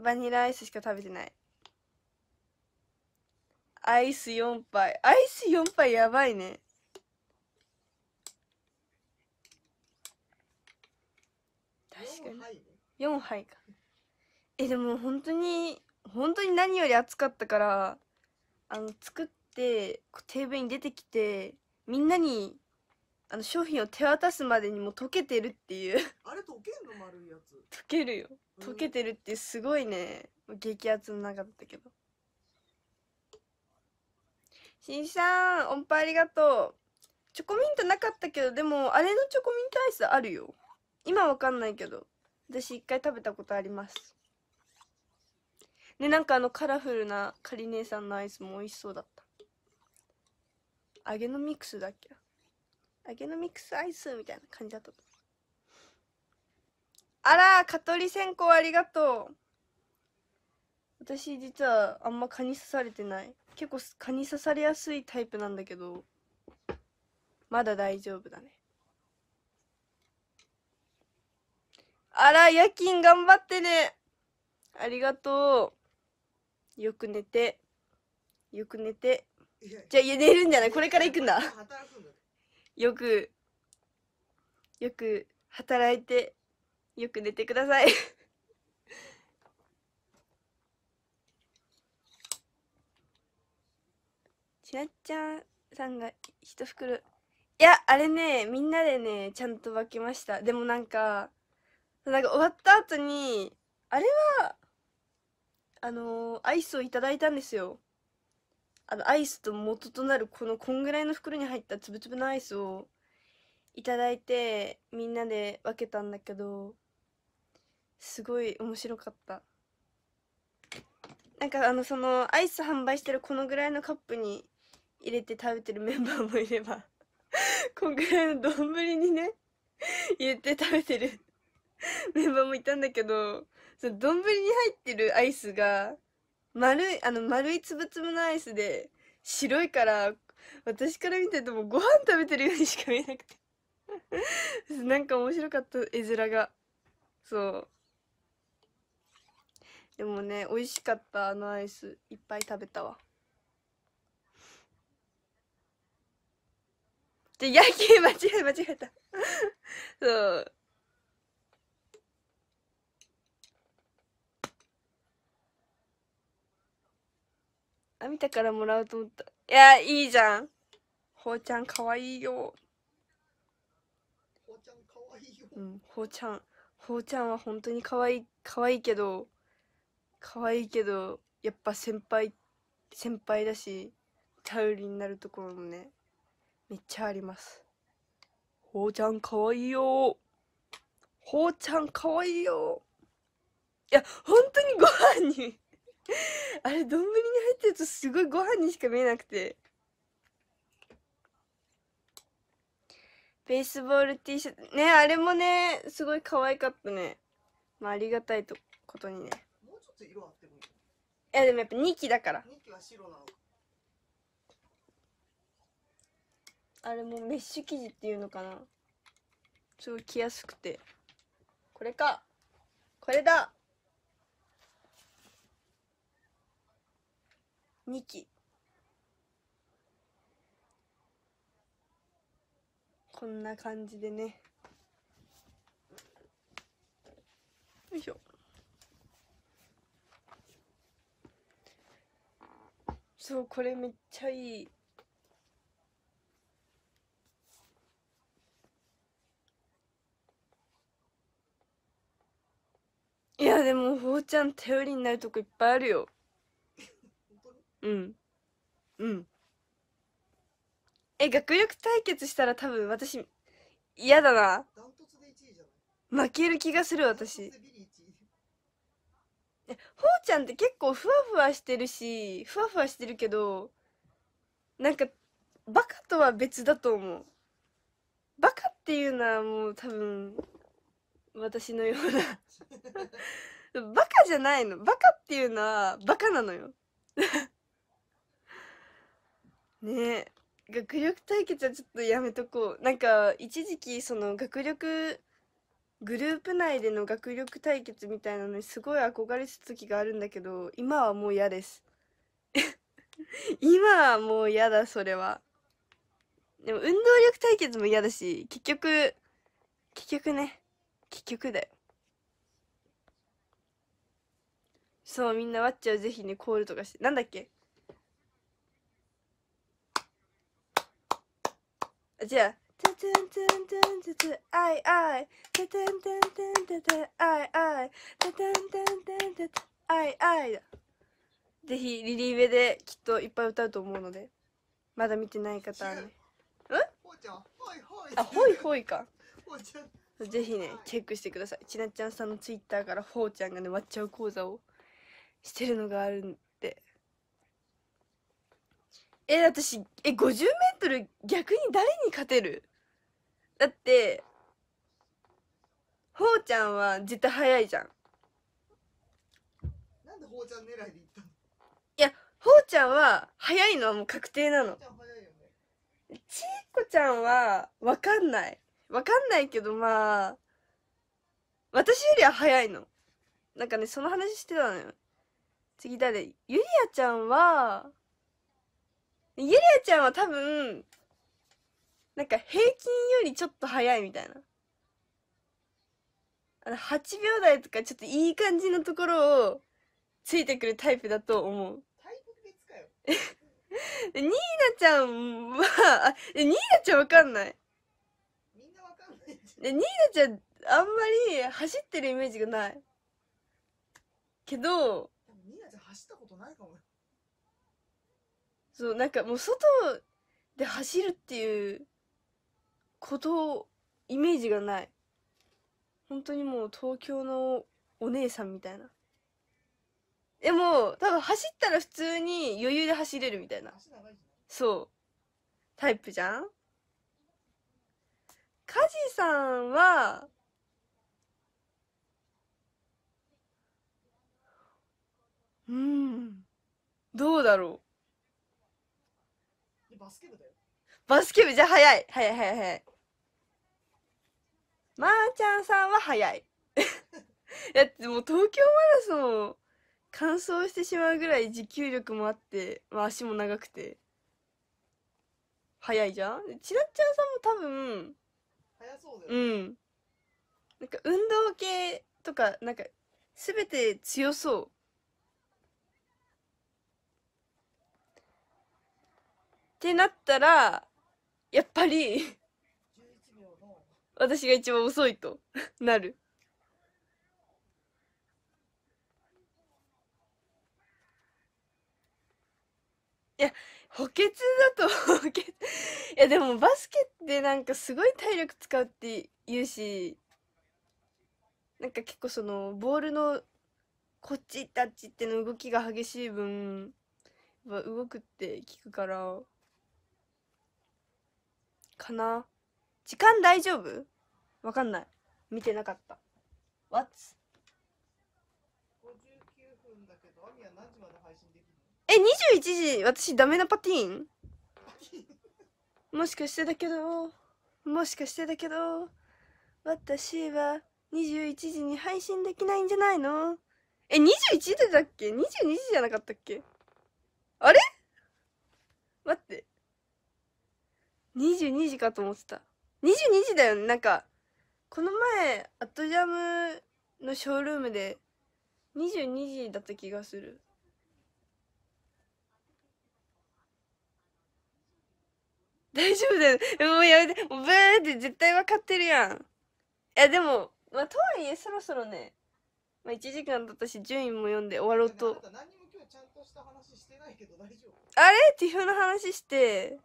バニラアイスしか食べてないアイス4杯アイス4杯やばいね確かに4杯かえでも本当に本当に何より暑かったからあの作ってテーブルに出てきてみんなにあの商品を手渡すまでにもう溶けてるっていうあれ溶けんの丸いやつ溶けるよ溶けてるってすごいね激アツの中だったけどしんさん音符ありがとうチョコミントなかったけどでもあれのチョコミントアイスあるよ今わかんないけど私一回食べたことありますねなんかあのカラフルなかり姉さんのアイスも美味しそうだった揚げのミックスだっけアゲノミクスアイスみたいな感じだと思う。あら、蚊取り線香ありがとう。私実はあんま蚊に刺されてない。結構蚊に刺されやすいタイプなんだけど、まだ大丈夫だね。あら、夜勤頑張ってね。ありがとう。よく寝て。よく寝て。じゃあ、寝るんじゃないこれから行くんだ。よくよく働いてよく寝てください ちなっちゃんさんが一袋いやあれねみんなでねちゃんと分けましたでもなんかなんか終わった後にあれはあのー、アイスをいただいたんですよあのアイスと元となるこのこんぐらいの袋に入ったつぶつぶのアイスをいただいてみんなで分けたんだけどすごい面白かったなんかあのそのアイス販売してるこのぐらいのカップに入れて食べてるメンバーもいれば こんぐらいの丼にね入れて食べてるメンバーもいたんだけどその丼に入ってるアイスが丸い、あの、丸いつぶつぶのアイスで、白いから、私から見ててもご飯食べてるようにしか見えなくて なんか面白かった、絵面が。そう。でもね、美味しかった、あのアイス。いっぱい食べたわ。で、野球間違え、間違えた そう。あみたからもらうと思ったいやいいじゃんほうちゃんかわいいよほうちゃんかわいいようんほうちゃんほうちゃんは本当にかわいいかわいいけどかわいいけどやっぱ先輩先輩だし頼りになるところもねめっちゃありますほうちゃんかわいいよほうちゃんかわいいよいや本当にご飯に あれ、丼に入ってるとすごいご飯にしか見えなくて。ベースボール T シャツ。ね、あれもね、すごい可愛かったね。まあ、ありがたいとことにね。もうちょっと色あってもいいいや、でもやっぱ2期だから。2期は白なのあれもメッシュ生地っていうのかな。すごい着やすくて。これか。これだ2期こんな感じでねよいしょそうこれめっちゃいいいやでもほうちゃん頼りになるとこいっぱいあるようんうんえ学力対決したら多分私嫌だな負ける気がする私えほうちゃんって結構ふわふわしてるしふわふわしてるけどなんかバカとは別だと思うバカっていうのはもう多分私のような バカじゃないのバカっていうのはバカなのよね学力対決はちょっとやめとこうなんか一時期その学力グループ内での学力対決みたいなのにすごい憧れてた時があるんだけど今はもう嫌です 今はもう嫌だそれはでも運動力対決も嫌だし結局結局ね結局だよそうみんなワッチャをぜひねコールとかしてなんだっけじゃあトゥトゥントゥントゥントゥトゥアイアイトゥトゥントゥントゥントゥトゥアイアイトゥトゥントゥントゥントゥトゥアイアイぜひリリーベできっといっぱい歌うと思うのでまだ見てない方はねんあほいほいかぜひねチェックしてくださいちなちゃんさんのツイッターからほうちゃんがねっちゃう講座をしてるのがあるえ私え50メートル逆に誰に勝てるだってほうちゃんは絶対速いじゃんなんでほうちゃん狙いでいったのいやほうちゃんは速いのはもう確定なのちいこちゃんは分かんない分かんないけどまあ私よりは早いのなんかねその話してたのよ次誰ゆりあちゃんはゆりやちゃんは多分、なんか平均よりちょっと早いみたいな。あの、8秒台とかちょっといい感じのところをついてくるタイプだと思う。タイプ別かよ。ニーナちゃんは、あ、え、ニーナちゃんわかんない。みんなわかんないんニーナちゃん、あんまり走ってるイメージがない。けど、でもニーナちゃん走ったことないかも。そうなんかもう外で走るっていうことイメージがない本当にもう東京のお姉さんみたいなでも多分走ったら普通に余裕で走れるみたいなそうタイプじゃん梶さんはうんどうだろうバスケ部だよ。バスケ部じゃ早い。早い早い早い。まー、あ、ちゃんさんは早い。いや、でも東京マラソン、完走してしまうぐらい持久力もあって、まあ足も長くて。早いじゃんちらっちゃんさんも多分、早そうだよ、ね、うん。なんか運動系とか、なんか、すべて強そう。ってなったらやっぱり私が一番遅いと なる。いや補欠だと 補欠いやでもバスケってなんかすごい体力使うって言うしなんか結構そのボールのこっちあっちっての動きが激しい分動くって聞くからかな時間大丈夫わかんない見てなかった What? え21時私ダメなパティーンもしかしてだけどもしかしてだけど私は21時に配信できないんじゃないのえ21時だっけ22時じゃなかったっけあれ待って22時かと思ってた22時だよねなんかこの前アットジャムのショールームで22時だった気がする大丈夫だよ、もうやめてもうブーって絶対分かってるやんいやでもまあとはいえそろそろねまあ1時間だったし順位も読んで終わろうとあれティフの話して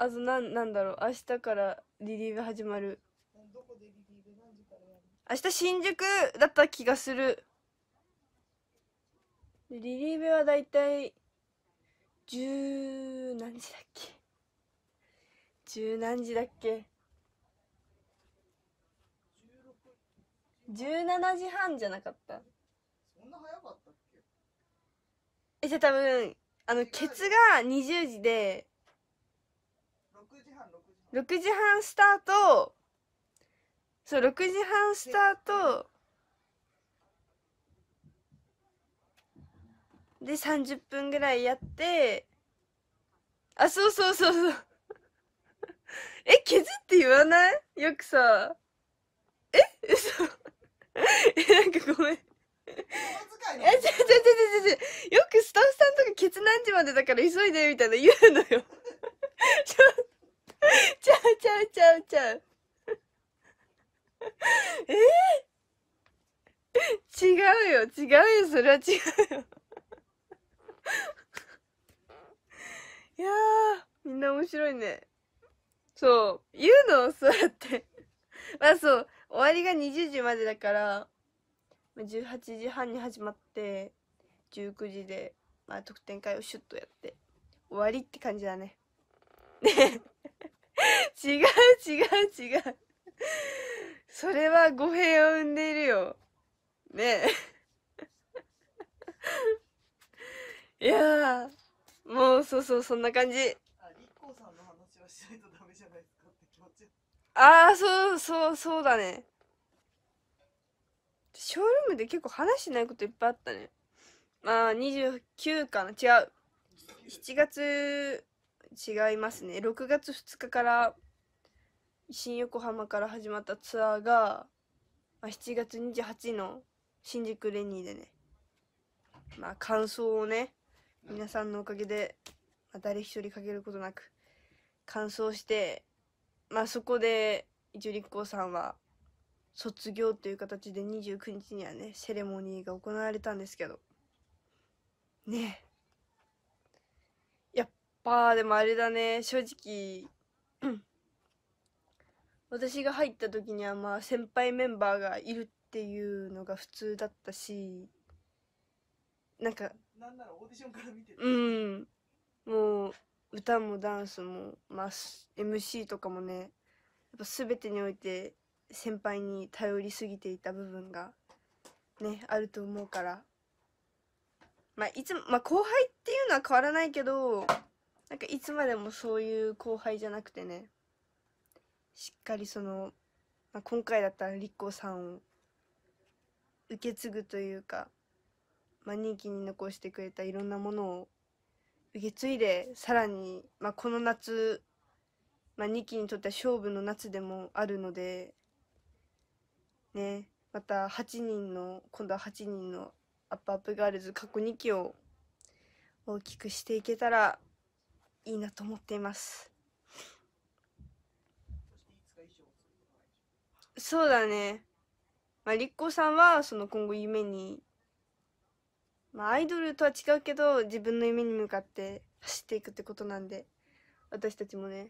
あとなんなんだろう明日からリリーブ始まる明日新宿だった気がするリリーベはだいたい十何時だっけ十何時だっけ17時半じゃなかったそんな早かったっけえじゃあ多分あのケツが20時で6時半スタートそう6時半スタートで30分ぐらいやってあそうそうそうそう え削って言わないよくさえ嘘 えなんかごめんえ、ちょちょちょちょちょよくスタッフさんとかケツ何時までだから急いでみたいな言うのよ ちょ ちゃうちゃうちゃうちゃう。えー、違うよ、違うよ、それは違うよ。いやみんな面白いね。そう、言うのそうやって。まあそう、終わりが20時までだから、18時半に始まって、19時で、まあ、特典会をシュッとやって、終わりって感じだね。ね 違う違う違う。それは語弊を生んでいるよ。ねえ。いやもうそうそう、そんな感じ。ああ、そうそう、そうだね。ショールームで結構話してないこといっぱいあったね。まあ、29かな違う。7月違いますね6月2日から新横浜から始まったツアーが、まあ、7月28の新宿レニーでねまあ感想をね皆さんのおかげで、まあ、誰一人かけることなく完走してまあそこで一応立候さんは卒業という形で29日にはねセレモニーが行われたんですけどねえぱでもあれだね正直私が入った時にはまあ先輩メンバーがいるっていうのが普通だったしなんかなんならオーディションから見てうんもう歌もダンスも、まあ、MC とかもねやっぱ全てにおいて先輩に頼りすぎていた部分がねあると思うからまあいつも、まあ、後輩っていうのは変わらないけどなんかいつまでもそういう後輩じゃなくてねしっかりその、まあ、今回だったら立子さんを受け継ぐというか、まあ、人気に残してくれたいろんなものを受け継いでさらに、まあ、この夏、まあ、2期にとっては勝負の夏でもあるのでねまた8人の今度は8人のアップアップガールズ過去2期を大きくしていけたらいいなと思っていますそうだねまあ立子さんはその今後夢にまあアイドルとは違うけど自分の夢に向かって走っていくってことなんで私たちもね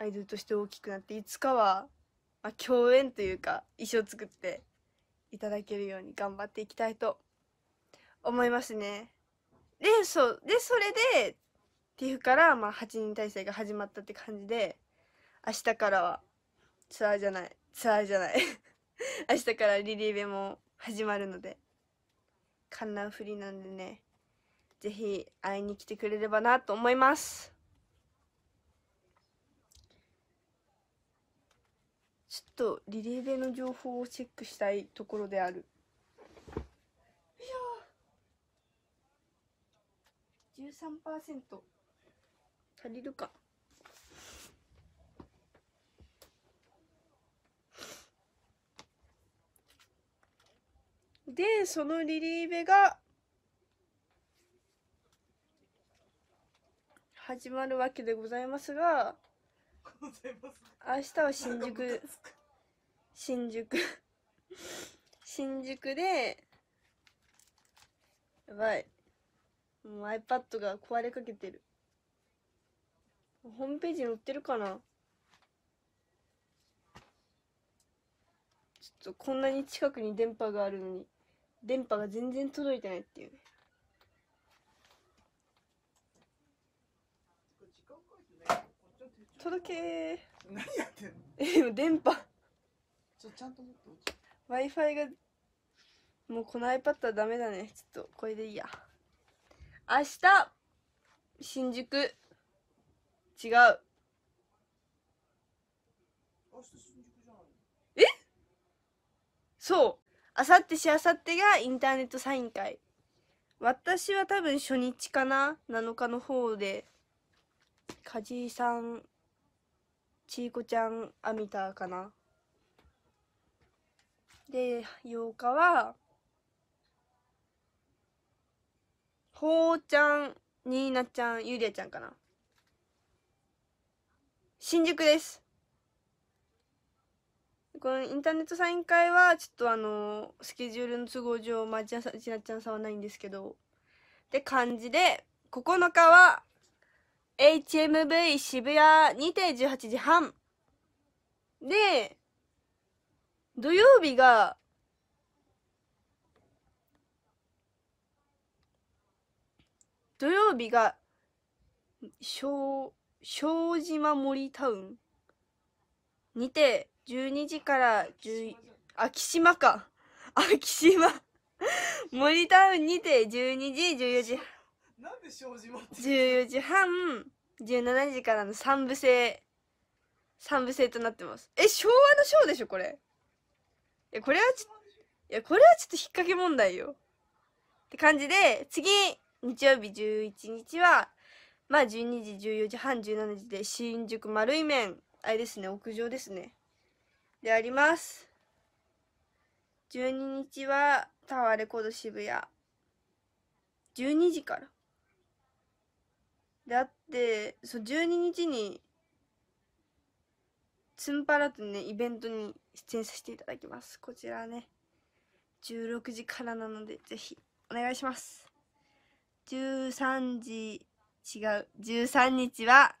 アイドルとして大きくなっていつかは、まあ、共演というか衣装作っていただけるように頑張っていきたいと思いますね。で、そう。で、それで、っていうから、まあ、8人体制が始まったって感じで明日からはツアーじゃないツアーじゃない 明日からリリーベも始まるので観覧フリーなんでね是非会いに来てくれればなと思いますちょっとリリーベの情報をチェックしたいところであるいやー13%。足りるかでそのリリーベが始まるわけでございますが明日は新宿新宿新宿でやばいもう iPad が壊れかけてるホームページ載ってるかなちょっとこんなに近くに電波があるのに電波が全然届いてないっていうね届け何やってんのえでも電波 w i f i がもうこの iPad はダメだねちょっとこれでいいや明日新宿違う。えそう。あさってしあさってがインターネットサイン会。私は多分初日かな ?7 日の方で。梶井さん、ちいこちゃん、あみたかなで、8日は、ほうちゃん、にいなちゃん、ゆりあちゃんかな新宿ですこのインターネットサイン会はちょっとあのスケジュールの都合上まあ、ちなちゃんさんはないんですけどって感じで9日は HMV 渋谷にて18時半で土曜日が土曜日が小庄島森タウンにて12時から10秋島か秋島森タウンにて12時14時なんで小島14時半17時からの3部制3部制となってますえ昭和の章でしょこれいやこれはちいやこれはちょっと引っ掛け問題よって感じで次日曜日11日はまあ12時14時半17時で新宿丸い面あれですね屋上ですねであります12日はタワーレコード渋谷12時からであってそう12日にツンパラというねイベントに出演させていただきますこちらね16時からなのでぜひお願いします13時違う。13日は、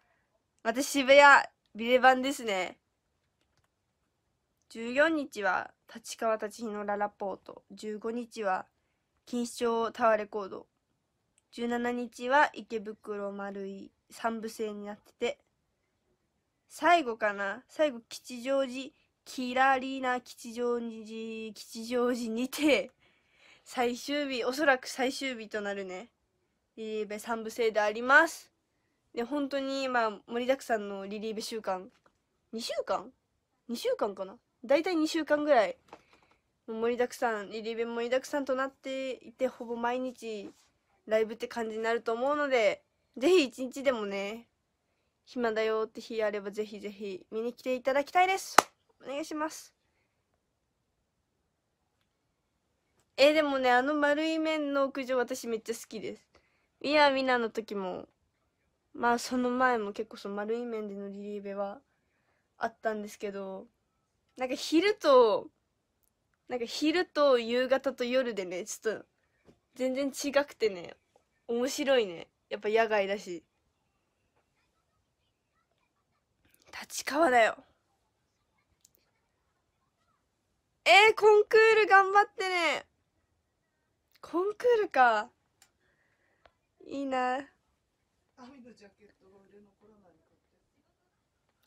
私渋谷ビレバンですね。14日は立川立日のララポート。15日は錦糸町タワーレコード。17日は池袋丸い三部制になってて。最後かな最後吉祥寺、キラリーナ吉祥寺、吉祥寺にて、最終日、おそらく最終日となるね。リリーベ3部制であります。で、本当に、まあ、盛りだくさんのリリーベ週間、2週間 ?2 週間かな大体2週間ぐらい、盛りだくさん、リリーベ盛りだくさんとなっていて、ほぼ毎日ライブって感じになると思うので、ぜひ一日でもね、暇だよって日あればぜひぜひ見に来ていただきたいです。お願いします。えー、でもね、あの丸い面の屋上私めっちゃ好きです。ウィアミナの時も、まあその前も結構その丸い面でのリリーベはあったんですけど、なんか昼と、なんか昼と夕方と夜でね、ちょっと全然違くてね、面白いね。やっぱ野外だし。立川だよ。えー、コンクール頑張ってね。コンクールか。いいな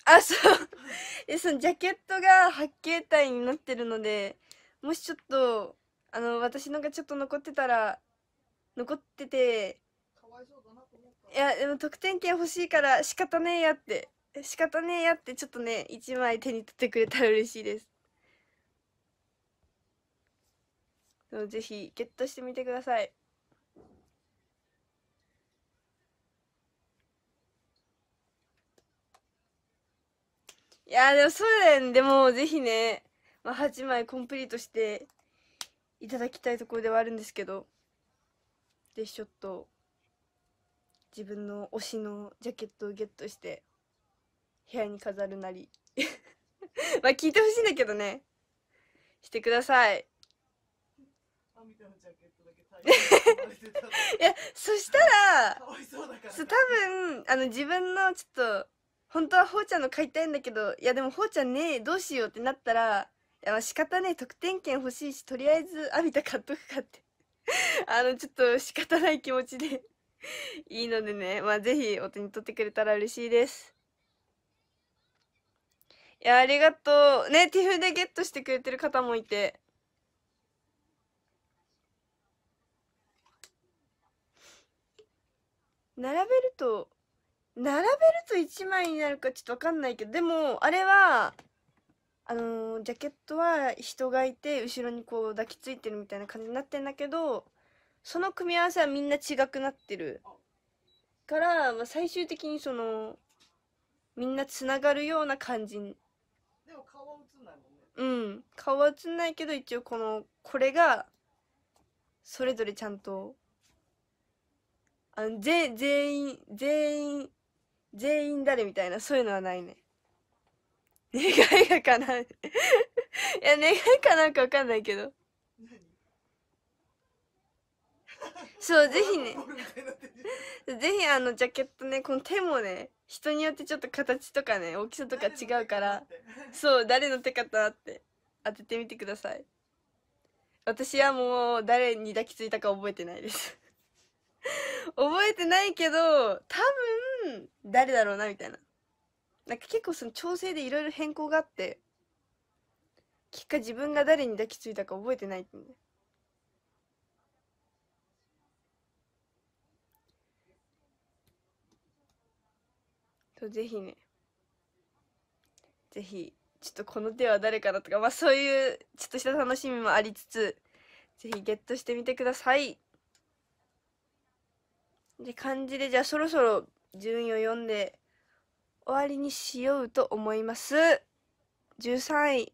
あそう えそのジャケットが八形態になってるのでもしちょっとあの私のがちょっと残ってたら残ってていやでも得点券欲しいから仕方ねえやって仕方ねえやってちょっとね1枚手に取ってくれたら嬉しいですぜひゲットしてみてくださいいやでもそうだよねでもぜひね、まあ、8枚コンプリートしていただきたいところではあるんですけどでちょっと自分の推しのジャケットをゲットして部屋に飾るなり まあ聞いてほしいんだけどねしてください いやそしたらそう多分あの自分のちょっと本当はほうちゃんの買いたいんだけどいやでもほうちゃんねどうしようってなったらいや仕方ねえ得点券欲しいしとりあえずアビタ買っとくかって あのちょっと仕方ない気持ちで いいのでねまあ是非お手に取ってくれたら嬉しいですいやありがとうねティフでゲットしてくれてる方もいて並べると並べると1枚になるかちょっと分かんないけどでもあれはあのージャケットは人がいて後ろにこう抱きついてるみたいな感じになってんだけどその組み合わせはみんな違くなってるから、まあ、最終的にそのみんなつながるような感じでも顔は映んないもんねうん顔は映んないけど一応このこれがそれぞれちゃんとあのぜ全員全員全員誰みたいな、そういうのはないね。願いが叶ういや、願いかなんかわかんないけど。そう、ぜひね。ぜひあのジャケットね、この手もね、人によってちょっと形とかね、大きさとか違うから、そう、誰の手かなって当ててみてください。私はもう誰に抱きついたか覚えてないです覚えてないけど、多分、誰だろうなみたいななんか結構その調整でいろいろ変更があって結果自分が誰に抱きついたか覚えてないってとぜひねぜひちょっとこの手は誰かなとかまあそういうちょっとした楽しみもありつつぜひゲットしてみてくださいで漢字でじゃあそろそろ順位を読んで終わりにしようと思います。13位。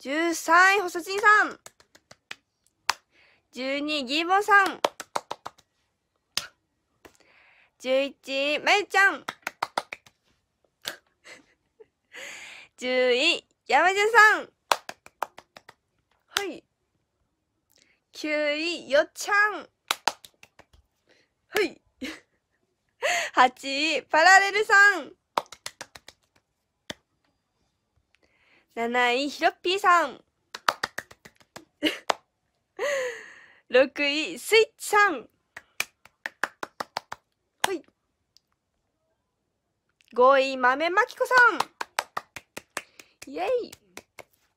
13位、細ちんさん。12位、ギーボンさん。11位、まゆちゃん。10位、山田さん。はい。9位、よっちゃん。はい。8位、パラレルさん。7位、ヒロッピーさん。6 位、スイッチさん。はい。5位、豆まきこさん。イェイ。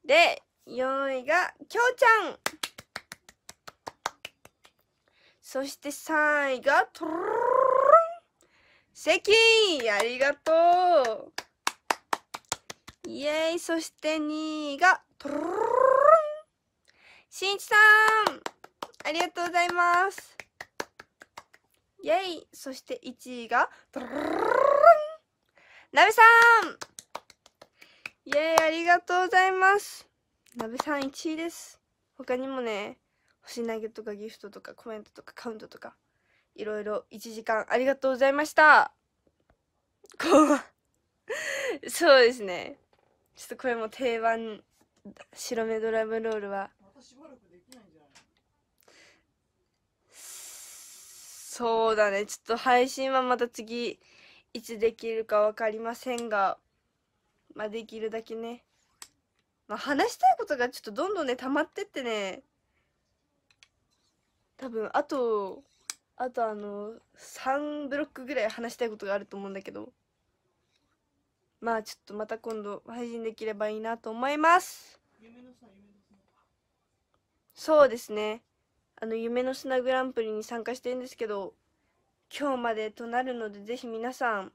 で、4位が、きょうちゃん。そして3位が、トロロロセキンありがとうイエーイそして2位がトロロンしんいちさんありがとうございますイエーイそして1位がトロロンなべさんイエーイありがとうございますなべさん1位です他にもね星投げとかギフトとかコメントとかカウントとかいろいろ1時間ありがとうございましたこうそうですねちょっとこれも定番白目ドラムロールはそうだねちょっと配信はまた次いつできるか分かりませんがまあできるだけねまあ話したいことがちょっとどんどんね溜まってってね多分あとあとあの3ブロックぐらい話したいことがあると思うんだけどまあちょっとまた今度配信できればいいなと思いますそうですねあの夢の砂グランプリに参加してるんですけど今日までとなるのでぜひ皆さん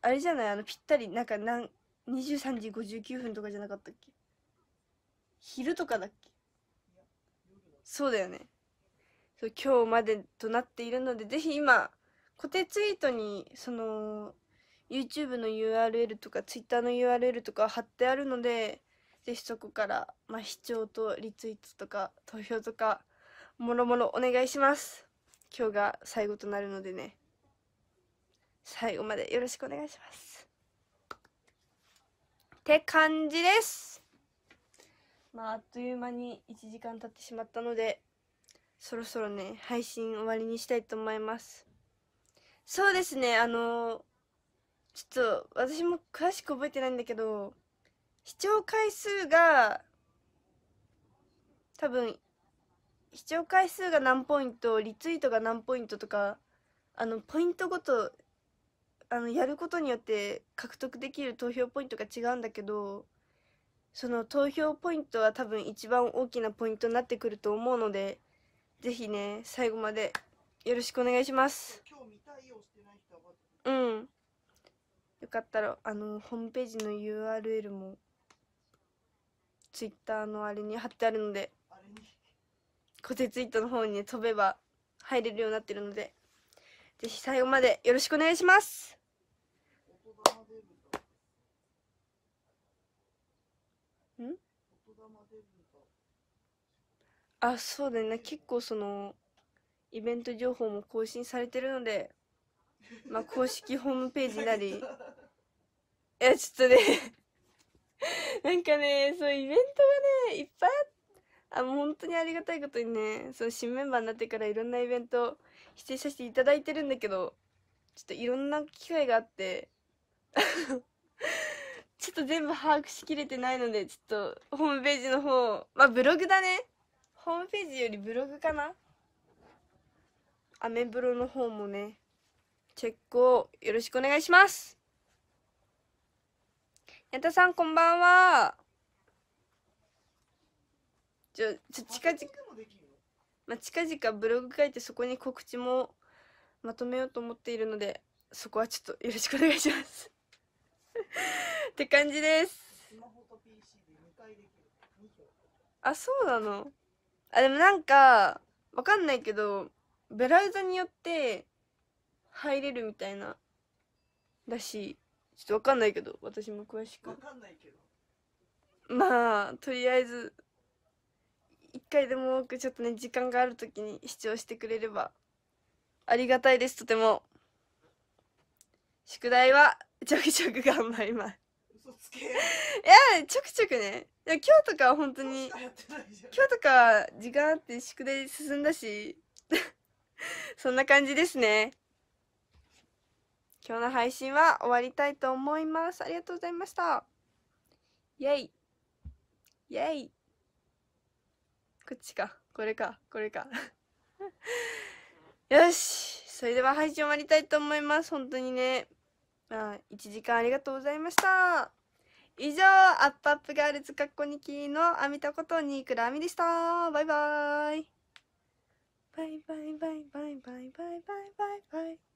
あれじゃないあのぴったりなんかな23時59分とかじゃなかったっけ昼とかだっけそうだよねそう今日までとなっているのでぜひ今固定ツイートにその YouTube の URL とか Twitter の URL とか貼ってあるのでぜひそこから、まあ、視聴とリツイートとか投票とかもろもろお願いします今日が最後となるのでね最後までよろしくお願いしますって感じですまああっという間に1時間経ってしまったのでそろそろね、配信終わりにしたいと思います。そうですね、あの、ちょっと私も詳しく覚えてないんだけど、視聴回数が、多分、視聴回数が何ポイント、リツイートが何ポイントとか、あの、ポイントごと、あの、やることによって獲得できる投票ポイントが違うんだけど、その投票ポイントは多分一番大きなポイントになってくると思うので、ぜひね、最後までよろしくお願いします。うん。よかったら、あの、ホームページの URL も、Twitter のあれに貼ってあるので、固定ツイートの方にね、飛べば入れるようになってるので、ぜひ最後までよろしくお願いします。あ、そうだね。結構その、イベント情報も更新されてるので、まあ、公式ホームページなり、いや、ちょっとね なんかね、そう、イベントがね、いっぱいあ、もう本当にありがたいことにね、そう、新メンバーになってからいろんなイベント、出演させていただいてるんだけど、ちょっといろんな機会があってちょっと全部把握しきれてないので、ちょっとホームページの方、まあブログだね。ホームページよりブログかなアメブロの方もねチェックをよろしくお願いします矢田さんこんばんはちょちょ近々まあ、近々ブログ書いてそこに告知もまとめようと思っているのでそこはちょっとよろしくお願いしますって感じですあそうなのあ、でもなんか、わかんないけど、ブラウザによって入れるみたいな、らしい。ちょっとわかんないけど、私も詳しく。わかんないけど。まあ、とりあえず、一回でも多くちょっとね、時間があるときに視聴してくれれば、ありがたいです、とても。宿題は、ちょくちょく頑張ります。嘘つけ。いや、ちょくちょくね。や今日とかは本当に今日とか時間あって宿題進んだし そんな感じですね今日の配信は終わりたいと思いますありがとうございましたイェイイェイこっちかこれかこれか よしそれでは配信終わりたいと思います本当にねまあ1時間ありがとうございました以上、アップアップガールズかっこにきのあみたことにくらみでした。バイバイ。バイバイバイバイバイバイバイバイバイ。